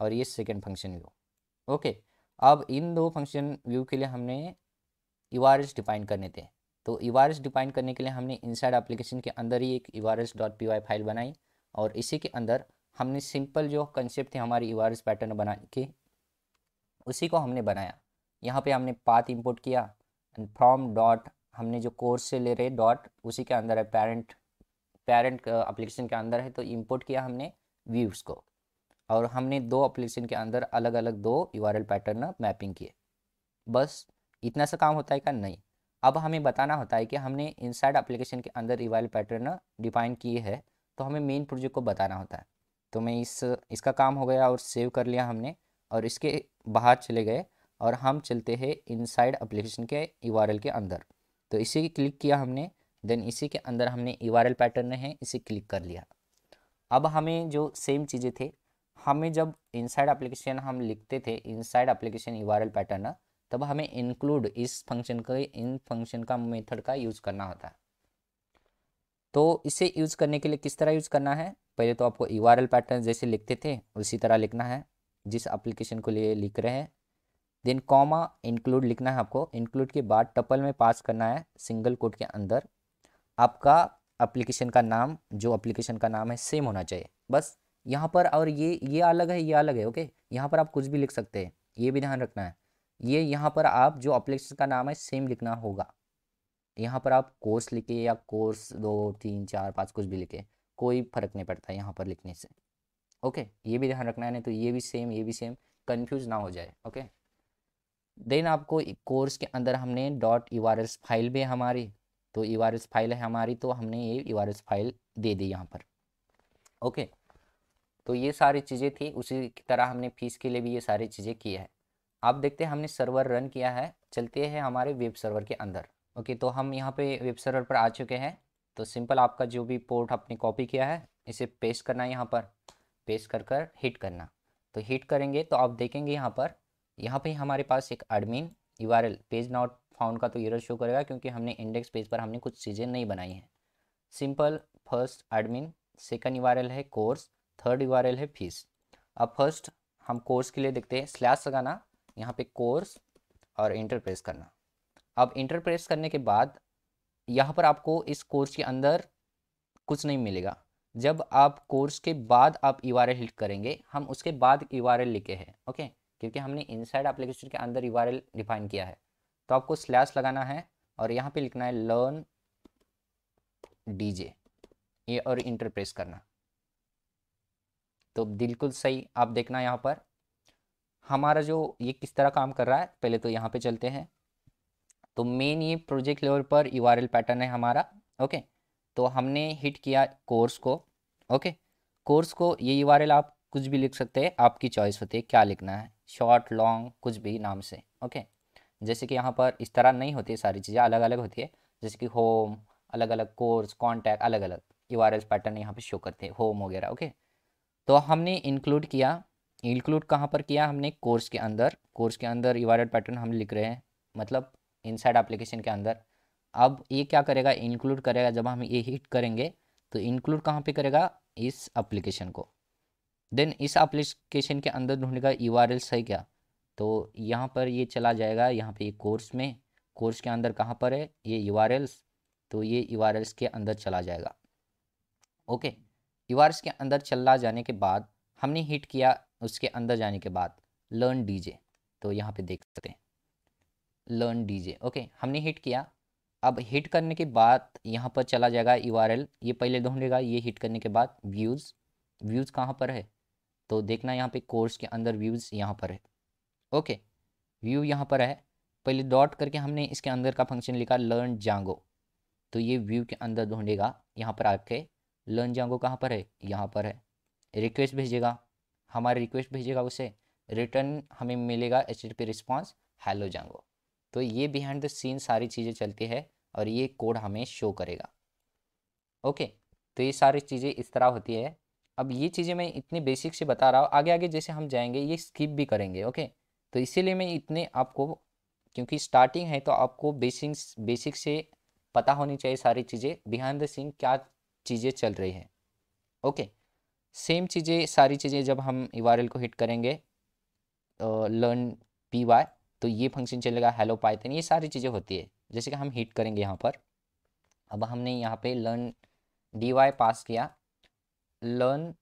और ये सेकेंड फंक्शन व्यू ओके अब इन दो फंक्शन व्यू के लिए हमने यू डिफाइन करने थे तो यू डिफाइन करने के लिए हमने इनसाइड एप्लीकेशन के अंदर ही एक यू फाइल बनाई और इसी के अंदर हमने सिंपल जो कंसेप्ट थे हमारी यू पैटर्न बना के उसी को हमने बनाया यहाँ पे हमने पाथ इंपोर्ट किया एंड फ्रॉम डॉट हमने जो कोर्स से ले रहे डॉट उसी के अंदर है पेरेंट पेरेंट एप्लीकेशन के अंदर है तो इंपोर्ट किया हमने व्यूज़ को और हमने दो अप्लीकेशन के अंदर अलग अलग दो यू पैटर्न मैपिंग किए बस इतना सा काम होता है क्या नहीं अब हमें बताना होता है कि हमने इनसाइड एप्लीकेशन के अंदर यू पैटर्न डिफाइन किए है तो हमें मेन प्रोजेक्ट को बताना होता है तो मैं इस इसका काम हो गया और सेव कर लिया हमने और इसके बाहर चले गए और हम चलते हैं इनसाइड एप्लीकेशन के यू के अंदर तो इसी क्लिक किया हमने देन इसी के अंदर हमने यू पैटर्न है इसे क्लिक कर लिया अब हमें जो सेम चीज़ें थे हमें जब इनसाइड एप्लीकेशन हम लिखते थे इनसाइड एप्लीकेशन एल पैटर्न तब हमें इंक्लूड इस फंक्शन का इन फंक्शन का मेथड का यूज़ करना होता है तो इसे यूज़ करने के लिए किस तरह यूज़ करना है पहले तो आपको यू पैटर्न जैसे लिखते थे उसी तरह लिखना है जिस एप्लीकेशन को लिए लिख रहे हैं देन कॉमा इंक्लूड लिखना है आपको इंक्लूड के बाद टपल में पास करना है सिंगल कोड के अंदर आपका एप्लीकेशन का नाम जो एप्लीकेशन का नाम है सेम होना चाहिए बस यहाँ पर और ये ये अलग है ये अलग है ओके यहाँ पर आप कुछ भी लिख सकते हैं ये भी ध्यान रखना है ये यहाँ पर आप जो अप्लीकेशन का नाम है सेम लिखना होगा यहाँ पर आप कोर्स लिखे या कोर्स दो तीन चार पाँच कुछ भी लिखे कोई फर्क नहीं पड़ता यहाँ पर लिखने से ओके ये भी ध्यान रखना है नहीं तो ये भी सेम ये भी सेम कन्फ्यूज ना हो जाए ओके देन आपको कोर्स के अंदर हमने डॉट ई फाइल भी हमारी तो ई फाइल है हमारी तो हमने ये ई फाइल दे दी यहाँ पर ओके तो ये सारी चीज़ें थी उसी तरह हमने फीस के लिए भी ये सारी चीज़ें की है आप देखते हैं हमने सर्वर रन किया है चलते हैं हमारे वेब सर्वर के अंदर ओके तो हम यहाँ पे वेब सर्वर पर आ चुके हैं तो सिंपल आपका जो भी पोर्ट आपने कॉपी किया है इसे पेस्ट करना है यहाँ पर पेस्ट कर कर हिट करना तो हिट करेंगे तो आप देखेंगे यहाँ पर यहाँ पर हमारे पास एक admin U page not found का तो एरर शो करेगा क्योंकि हमने इंडेक्स पेज पर हमने कुछ चीज़ें नहीं बनाई हैं simple first admin second U है कोर्स थर्ड यू है फीस अब फर्स्ट हम कोर्स के लिए देखते हैं स्लैश लगाना यहाँ पे कोर्स और इंटर प्रेस करना अब इंटर प्रेस करने के बाद यहाँ पर आपको इस कोर्स के अंदर कुछ नहीं मिलेगा जब आप कोर्स के बाद आप यू आर हिट करेंगे हम उसके बाद यू आर लिखे हैं ओके क्योंकि हमने इनसाइड एप्लीकेशन के अंदर यू आर डिफाइन किया है तो आपको स्लैश लगाना है और यहाँ पे लिखना है लर्न डीजे ये और इंटरप्रेस करना तो बिल्कुल सही आप देखना यहाँ पर हमारा जो ये किस तरह काम कर रहा है पहले तो यहाँ पे चलते हैं तो मेन ये प्रोजेक्ट लेवल पर यू पैटर्न है हमारा ओके तो हमने हिट किया कोर्स को ओके कोर्स को ये यू आप कुछ भी लिख सकते हैं आपकी चॉइस होती है क्या लिखना है शॉर्ट लॉन्ग कुछ भी नाम से ओके जैसे कि यहाँ पर इस तरह नहीं होती सारी चीज़ें अलग अलग होती है जैसे कि होम अलग अलग कोर्स कॉन्टैक्ट अलग अलग यू पैटर्न यहाँ पर शो करते हैं होम वगैरह ओके तो हमने इंक्लूड किया इंक्लूड कहाँ पर किया हमने कोर्स के अंदर कोर्स के अंदर रिवार्डेड पैटर्न हम लिख रहे हैं मतलब इनसाइड एप्लीकेशन के अंदर अब ये क्या करेगा इंक्लूड करेगा जब हम ये हिट करेंगे तो इंक्लूड कहाँ पे करेगा इस एप्लीकेशन को देन इस एप्लीकेशन के अंदर ढूंढेगा यू आर एल्स है क्या तो यहाँ पर ये चला जाएगा यहाँ पे ये कोर्स में कोर्स के अंदर कहाँ पर है ये यू आर एल्स तो ये यू आर एल्स के अंदर चला जाएगा ओके okay. डिवाइस के अंदर चला जाने के बाद हमने हिट किया उसके अंदर जाने के बाद लर्न डीजे तो यहाँ पे देख सकते हैं लर्न डीजे ओके हमने हिट किया अब हिट करने के बाद यहाँ पर चला जाएगा यू ये पहले ढूंढेगा ये हिट करने के बाद व्यूज़ व्यूज़ कहाँ पर है तो देखना यहाँ पे कोर्स के अंदर व्यूज़ यहाँ पर है ओके व्यू यहाँ पर है पहले डॉट करके हमने इसके अंदर का फंक्शन लिखा लर्न जांगो तो ये व्यू के अंदर ढूंढेगा यहाँ पर आके लर्न जांगो कहाँ पर है यहाँ पर है रिक्वेस्ट भेजेगा हमारे रिक्वेस्ट भेजेगा उसे रिटर्न हमें मिलेगा H T response hello Django तो ये बिहाइंड द सीन सारी चीज़ें चलती है और ये कोड हमें शो करेगा ओके तो ये सारी चीज़ें इस तरह होती है अब ये चीज़ें मैं इतनी बेसिक से बता रहा हूँ आगे आगे जैसे हम जाएंगे ये स्किप भी करेंगे ओके तो इसीलिए मैं इतने आपको क्योंकि स्टार्टिंग है तो आपको बेसिक बेसिक से पता होनी चाहिए सारी चीज़ें बिहाइंड द सीन क्या चीज़ें चल रही हैं ओके सेम चीज़ें सारी चीज़ें जब हम यू को हिट करेंगे लर्न पी वाई तो ये फंक्शन चलेगा हेलो पाइथन ये सारी चीज़ें होती है जैसे कि हम हिट करेंगे यहाँ पर अब हमने यहाँ पे लर्न डी वाई पास किया लर्न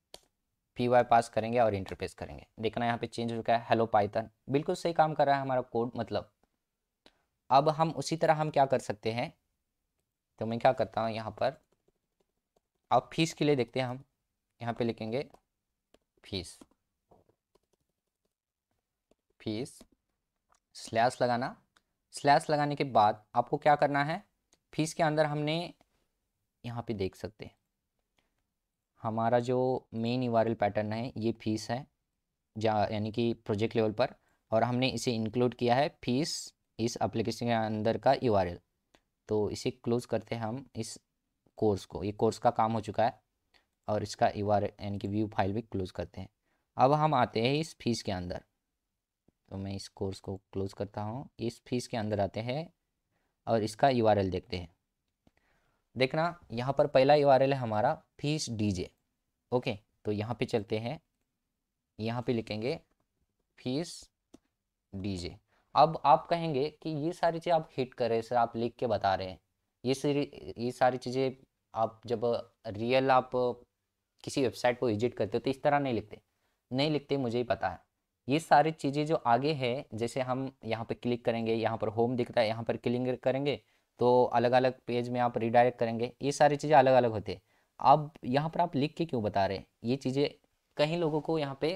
पी वाई पास करेंगे और इंटरफेस करेंगे देखना यहाँ पे चेंज हो चुका है हेलो पाइथन बिल्कुल सही काम कर रहा है हमारा कोड मतलब अब हम उसी तरह हम क्या कर सकते हैं तो मैं क्या करता हूँ यहाँ पर अब फीस के लिए देखते हैं हम यहाँ पे लिखेंगे फीस फीस स्लैश लगाना स्लैश लगाने के बाद आपको क्या करना है फीस के अंदर हमने यहाँ पे देख सकते हैं हमारा जो मेन यूआरएल पैटर्न है ये फीस है जहाँ यानी कि प्रोजेक्ट लेवल पर और हमने इसे इंक्लूड किया है फीस इस एप्लीकेशन के अंदर का यू तो इसे क्लोज करते हैं हम इस कोर्स को ये कोर्स का काम हो चुका है और इसका यू e आर यानी कि व्यू फाइल भी क्लोज करते हैं अब हम आते हैं इस फीस के अंदर तो मैं इस कोर्स को क्लोज करता हूँ इस फीस के अंदर आते हैं और इसका यू e देखते हैं देखना यहाँ पर पहला यू e है हमारा फीस डीजे ओके तो यहाँ पे चलते हैं यहाँ पे लिखेंगे फीस डीजे अब आप कहेंगे कि ये सारी चीज़ें आप हिट कर रहे हैं सर आप लिख के बता रहे हैं ये सारी ये सारी चीज़ें आप जब रियल आप किसी वेबसाइट को विजिट करते हो तो इस तरह नहीं लिखते नहीं लिखते मुझे ही पता है ये सारी चीज़ें जो आगे है जैसे हम यहाँ पर क्लिक करेंगे यहाँ पर होम दिखता है यहाँ पर क्लिंग करेंगे तो अलग अलग पेज में आप रिडायरेक्ट करेंगे ये सारी चीज़ें अलग अलग होते हैं अब यहाँ पर आप लिख के क्यों बता रहे हैं ये चीज़ें कहीं लोगों को यहाँ पे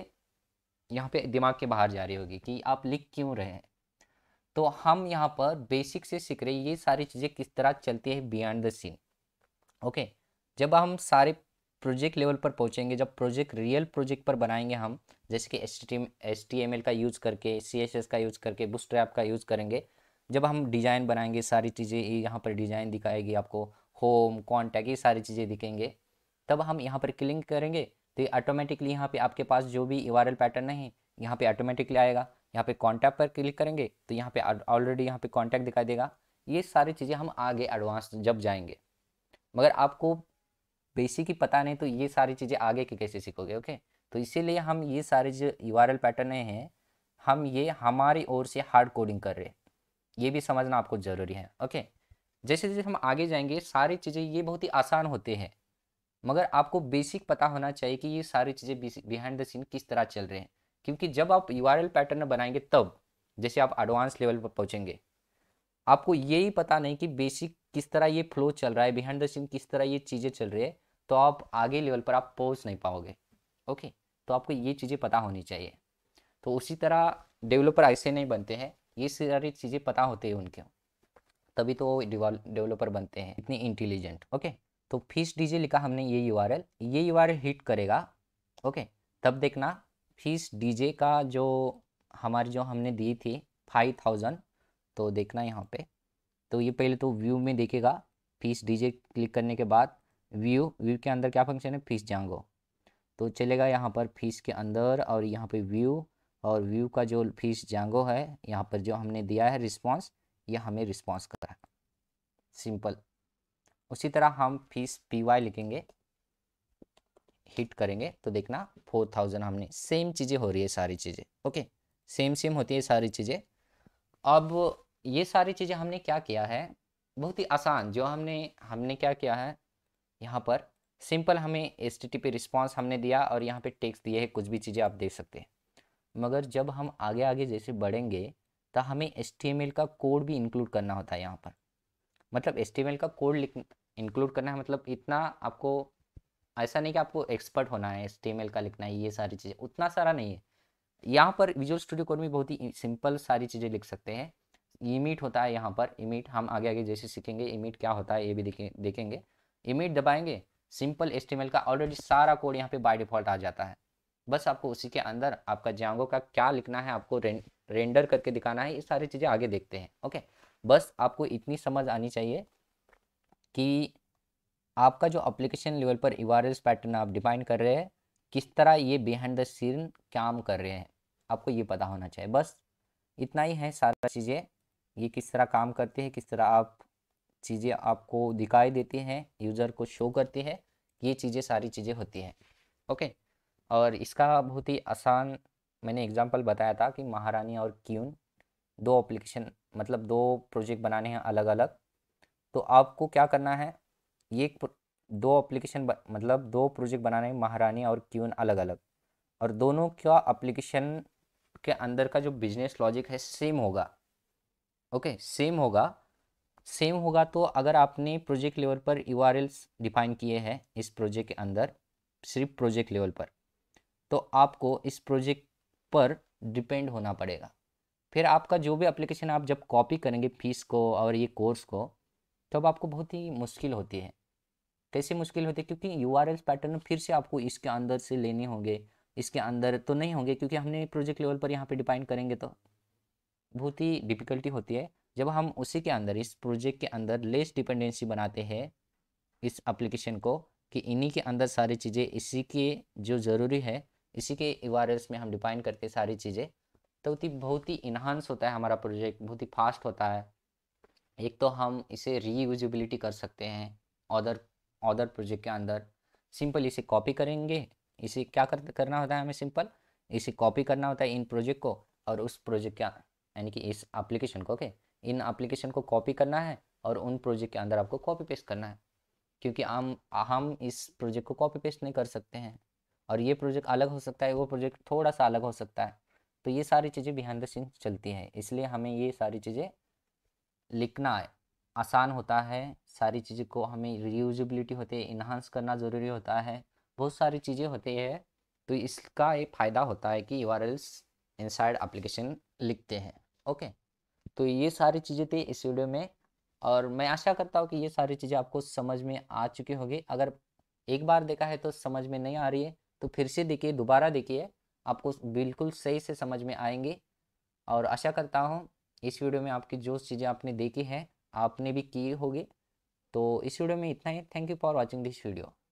यहाँ पे दिमाग के बाहर जा रही होगी कि आप लिख क्यों रहे हैं तो हम यहाँ पर बेसिक से सीख रहे ये सारी चीज़ें किस तरह चलती है बियॉन्ड द सीन ओके जब हम सारे प्रोजेक्ट लेवल पर पहुँचेंगे जब प्रोजेक्ट रियल प्रोजेक्ट पर बनाएंगे हम जैसे कि S T S T M L का यूज़ करके सी एस एस का यूज़ करके बुस्ट ऐप का यूज़ करेंगे जब हम डिज़ाइन बनाएंगे सारी चीज़ें यहाँ पर डिज़ाइन दिखाएगी आपको होम कॉन्टैक्ट ये सारी चीज़ें दिखेंगे तब हम यहाँ पर क्लिंग करेंगे तो ये ऑटोमेटिकली यहाँ पे आपके पास जो भी यू पैटर्न है यहाँ पे ऑटोमेटिकली आएगा यहाँ पे कॉन्टैक्ट पर क्लिक करेंगे तो यहाँ पे ऑलरेडी यहाँ पे कॉन्टैक्ट दिखाई देगा ये सारी चीज़ें हम आगे एडवांस जब जाएंगे मगर आपको बेसिक ही पता नहीं तो ये सारी चीज़ें आगे के कैसे सीखोगे ओके तो इसीलिए हम ये सारे जो यू आर पैटर्न हैं हम ये हमारी ओर से हार्ड कोडिंग कर रहे हैं ये भी समझना आपको ज़रूरी है ओके जैसे जैसे हम आगे जाएंगे सारी चीज़ें ये बहुत ही आसान होते हैं मगर आपको बेसिक पता होना चाहिए कि ये सारी चीज़ें बिहाइंड द सीन किस तरह चल रहे हैं क्योंकि जब आप यू पैटर्न बनाएंगे तब जैसे आप एडवांस लेवल पर पहुँचेंगे आपको यही पता नहीं कि बेसिक किस तरह ये फ्लो चल रहा है बिहाइंड द सीन किस तरह ये चीज़ें चल रही है तो आप आगे लेवल पर आप पहुँच नहीं पाओगे ओके तो आपको ये चीज़ें पता होनी चाहिए तो उसी तरह डेवलपर ऐसे नहीं बनते हैं ये सारी चीज़ें पता होती है उनके तभी तो डेवलपर बनते हैं इतनी इंटेलिजेंट ओके तो फीस डीजे लिखा हमने ये यू आर एल ये यू आर एल हिट करेगा ओके तब देखना फीस डीजे का जो हमारी जो हमने दी थी फाइव थाउजेंड तो देखना यहाँ पे तो ये पहले तो व्यू में देखेगा फीस डीजे क्लिक करने के बाद व्यू व्यू के अंदर क्या फंक्शन है फीस जांगो तो चलेगा यहाँ पर फीस के अंदर और यहाँ पे व्यू और व्यू का जो फीस जांगो है यहाँ पर जो हमने दिया है रिस्पॉन्स ये हमें रिस्पॉन्स करा सिंपल उसी तरह हम फीस पी वाई लिखेंगे हिट करेंगे तो देखना फोर थाउजेंड हमने सेम चीज़ें हो रही है सारी चीज़ें ओके सेम सेम होती है सारी चीज़ें अब ये सारी चीज़ें हमने क्या किया है बहुत ही आसान जो हमने हमने क्या किया है यहाँ पर सिंपल हमें एस टी रिस्पॉन्स हमने दिया और यहाँ पे टेक्स दिए है कुछ भी चीज़ें आप देख सकते हैं मगर जब हम आगे आगे जैसे बढ़ेंगे तो हमें एस का कोड भी इंक्लूड करना होता है यहाँ पर मतलब एस का कोड लिख इंक्लूड करना है मतलब इतना आपको ऐसा नहीं कि आपको एक्सपर्ट होना है एस का लिखना है ये सारी चीज़ें उतना सारा नहीं है यहाँ पर विजुअल स्टूडियो कोड में बहुत ही सिंपल सारी चीज़ें लिख सकते हैं इमिट होता है यहाँ पर इमिट हम आगे आगे जैसे सीखेंगे इमिट क्या होता है ये भी देखेंगे इमिट दबाएंगे सिंपल एस्टिमेल का ऑलरेडी सारा कोड यहाँ पे बाय डिफॉल्ट आ जाता है बस आपको उसी के अंदर आपका जियांगो का क्या लिखना है आपको रें, रेंडर करके दिखाना है ये सारी चीज़ें आगे देखते हैं ओके बस आपको इतनी समझ आनी चाहिए कि आपका जो अप्लीकेशन लेवल पर यूआरएल पैटर्न आप डिफाइन कर रहे हैं किस तरह ये बिहाइंड द सीन काम कर रहे हैं आपको ये पता होना चाहिए बस इतना ही है सारा चीज़ें ये किस तरह काम करते हैं किस तरह आप चीज़ें आपको दिखाई देती हैं यूज़र को शो करती है ये चीज़ें सारी चीज़ें होती हैं ओके और इसका बहुत ही आसान मैंने एग्जांपल बताया था कि महारानी और क्यून दो एप्लीकेशन मतलब दो प्रोजेक्ट बनाने हैं अलग अलग तो आपको क्या करना है ये दो एप्लीकेशन मतलब दो प्रोजेक्ट बनाने हैं महारानी और क्यून अलग अलग और दोनों का अप्लीकेशन के अंदर का जो बिजनेस लॉजिक है सेम होगा ओके सेम होगा सेम होगा तो अगर आपने प्रोजेक्ट लेवल पर यू आर डिफाइन किए हैं इस प्रोजेक्ट के अंदर सिर्फ प्रोजेक्ट लेवल पर तो आपको इस प्रोजेक्ट पर डिपेंड होना पड़ेगा फिर आपका जो भी एप्लीकेशन आप जब कॉपी करेंगे फीस को और ये कोर्स को तब तो आपको बहुत ही मुश्किल होती है कैसे मुश्किल होती है क्योंकि यू पैटर्न फिर से आपको इसके अंदर से लेने होंगे इसके अंदर तो नहीं होंगे क्योंकि हमने प्रोजेक्ट लेवल पर यहाँ पे डिफाइन करेंगे तो बहुत ही डिफ़िकल्टी होती है जब हम उसी के अंदर इस प्रोजेक्ट के अंदर लेस डिपेंडेंसी बनाते हैं इस एप्लीकेशन को कि इन्हीं के अंदर सारी चीज़ें इसी के जो ज़रूरी है इसी के एस में हम डिफाइन करते हैं सारी चीज़ें तो बहुत ही बहुत ही इन्हांस होता है हमारा प्रोजेक्ट बहुत ही फास्ट होता है एक तो हम इसे रीयूजबिलिटी कर सकते हैं अदर अदर प्रोजेक्ट के अंदर सिंपल इसे कॉपी करेंगे इसे क्या कर, करना होता है हमें सिंपल इसे कॉपी करना होता है इन प्रोजेक्ट को और उस प्रोजेक्ट के यानी कि इस एप्लीकेशन को ओके okay? इन एप्लीकेशन को कॉपी करना है और उन प्रोजेक्ट के अंदर आपको कॉपी पेस्ट करना है क्योंकि हम हम इस प्रोजेक्ट को कॉपी पेस्ट नहीं कर सकते हैं और ये प्रोजेक्ट अलग हो सकता है वो प्रोजेक्ट थोड़ा सा अलग हो सकता है तो ये सारी चीज़ें बिहाइंड द सीन चलती हैं इसलिए हमें ये सारी चीज़ें लिखना आसान होता है सारी चीज़ों को हमें रियूजबिलिटी होती है इन्हांस करना ज़रूरी होता है बहुत सारी चीज़ें होती है तो इसका एक फ़ायदा होता है कि U R Ls inside application लिखते हैं ओके तो ये सारी चीज़ें थी इस वीडियो में और मैं आशा करता हूँ कि ये सारी चीज़ें आपको समझ में आ चुकी होगी अगर एक बार देखा है तो समझ में नहीं आ रही है तो फिर से देखिए दोबारा देखिए आपको बिल्कुल सही से समझ में आएंगे और आशा करता हूँ इस वीडियो में आपकी जो चीज़ें आपने देखी हैं आपने भी की होगी तो इस वीडियो में इतना ही thank you for watching this video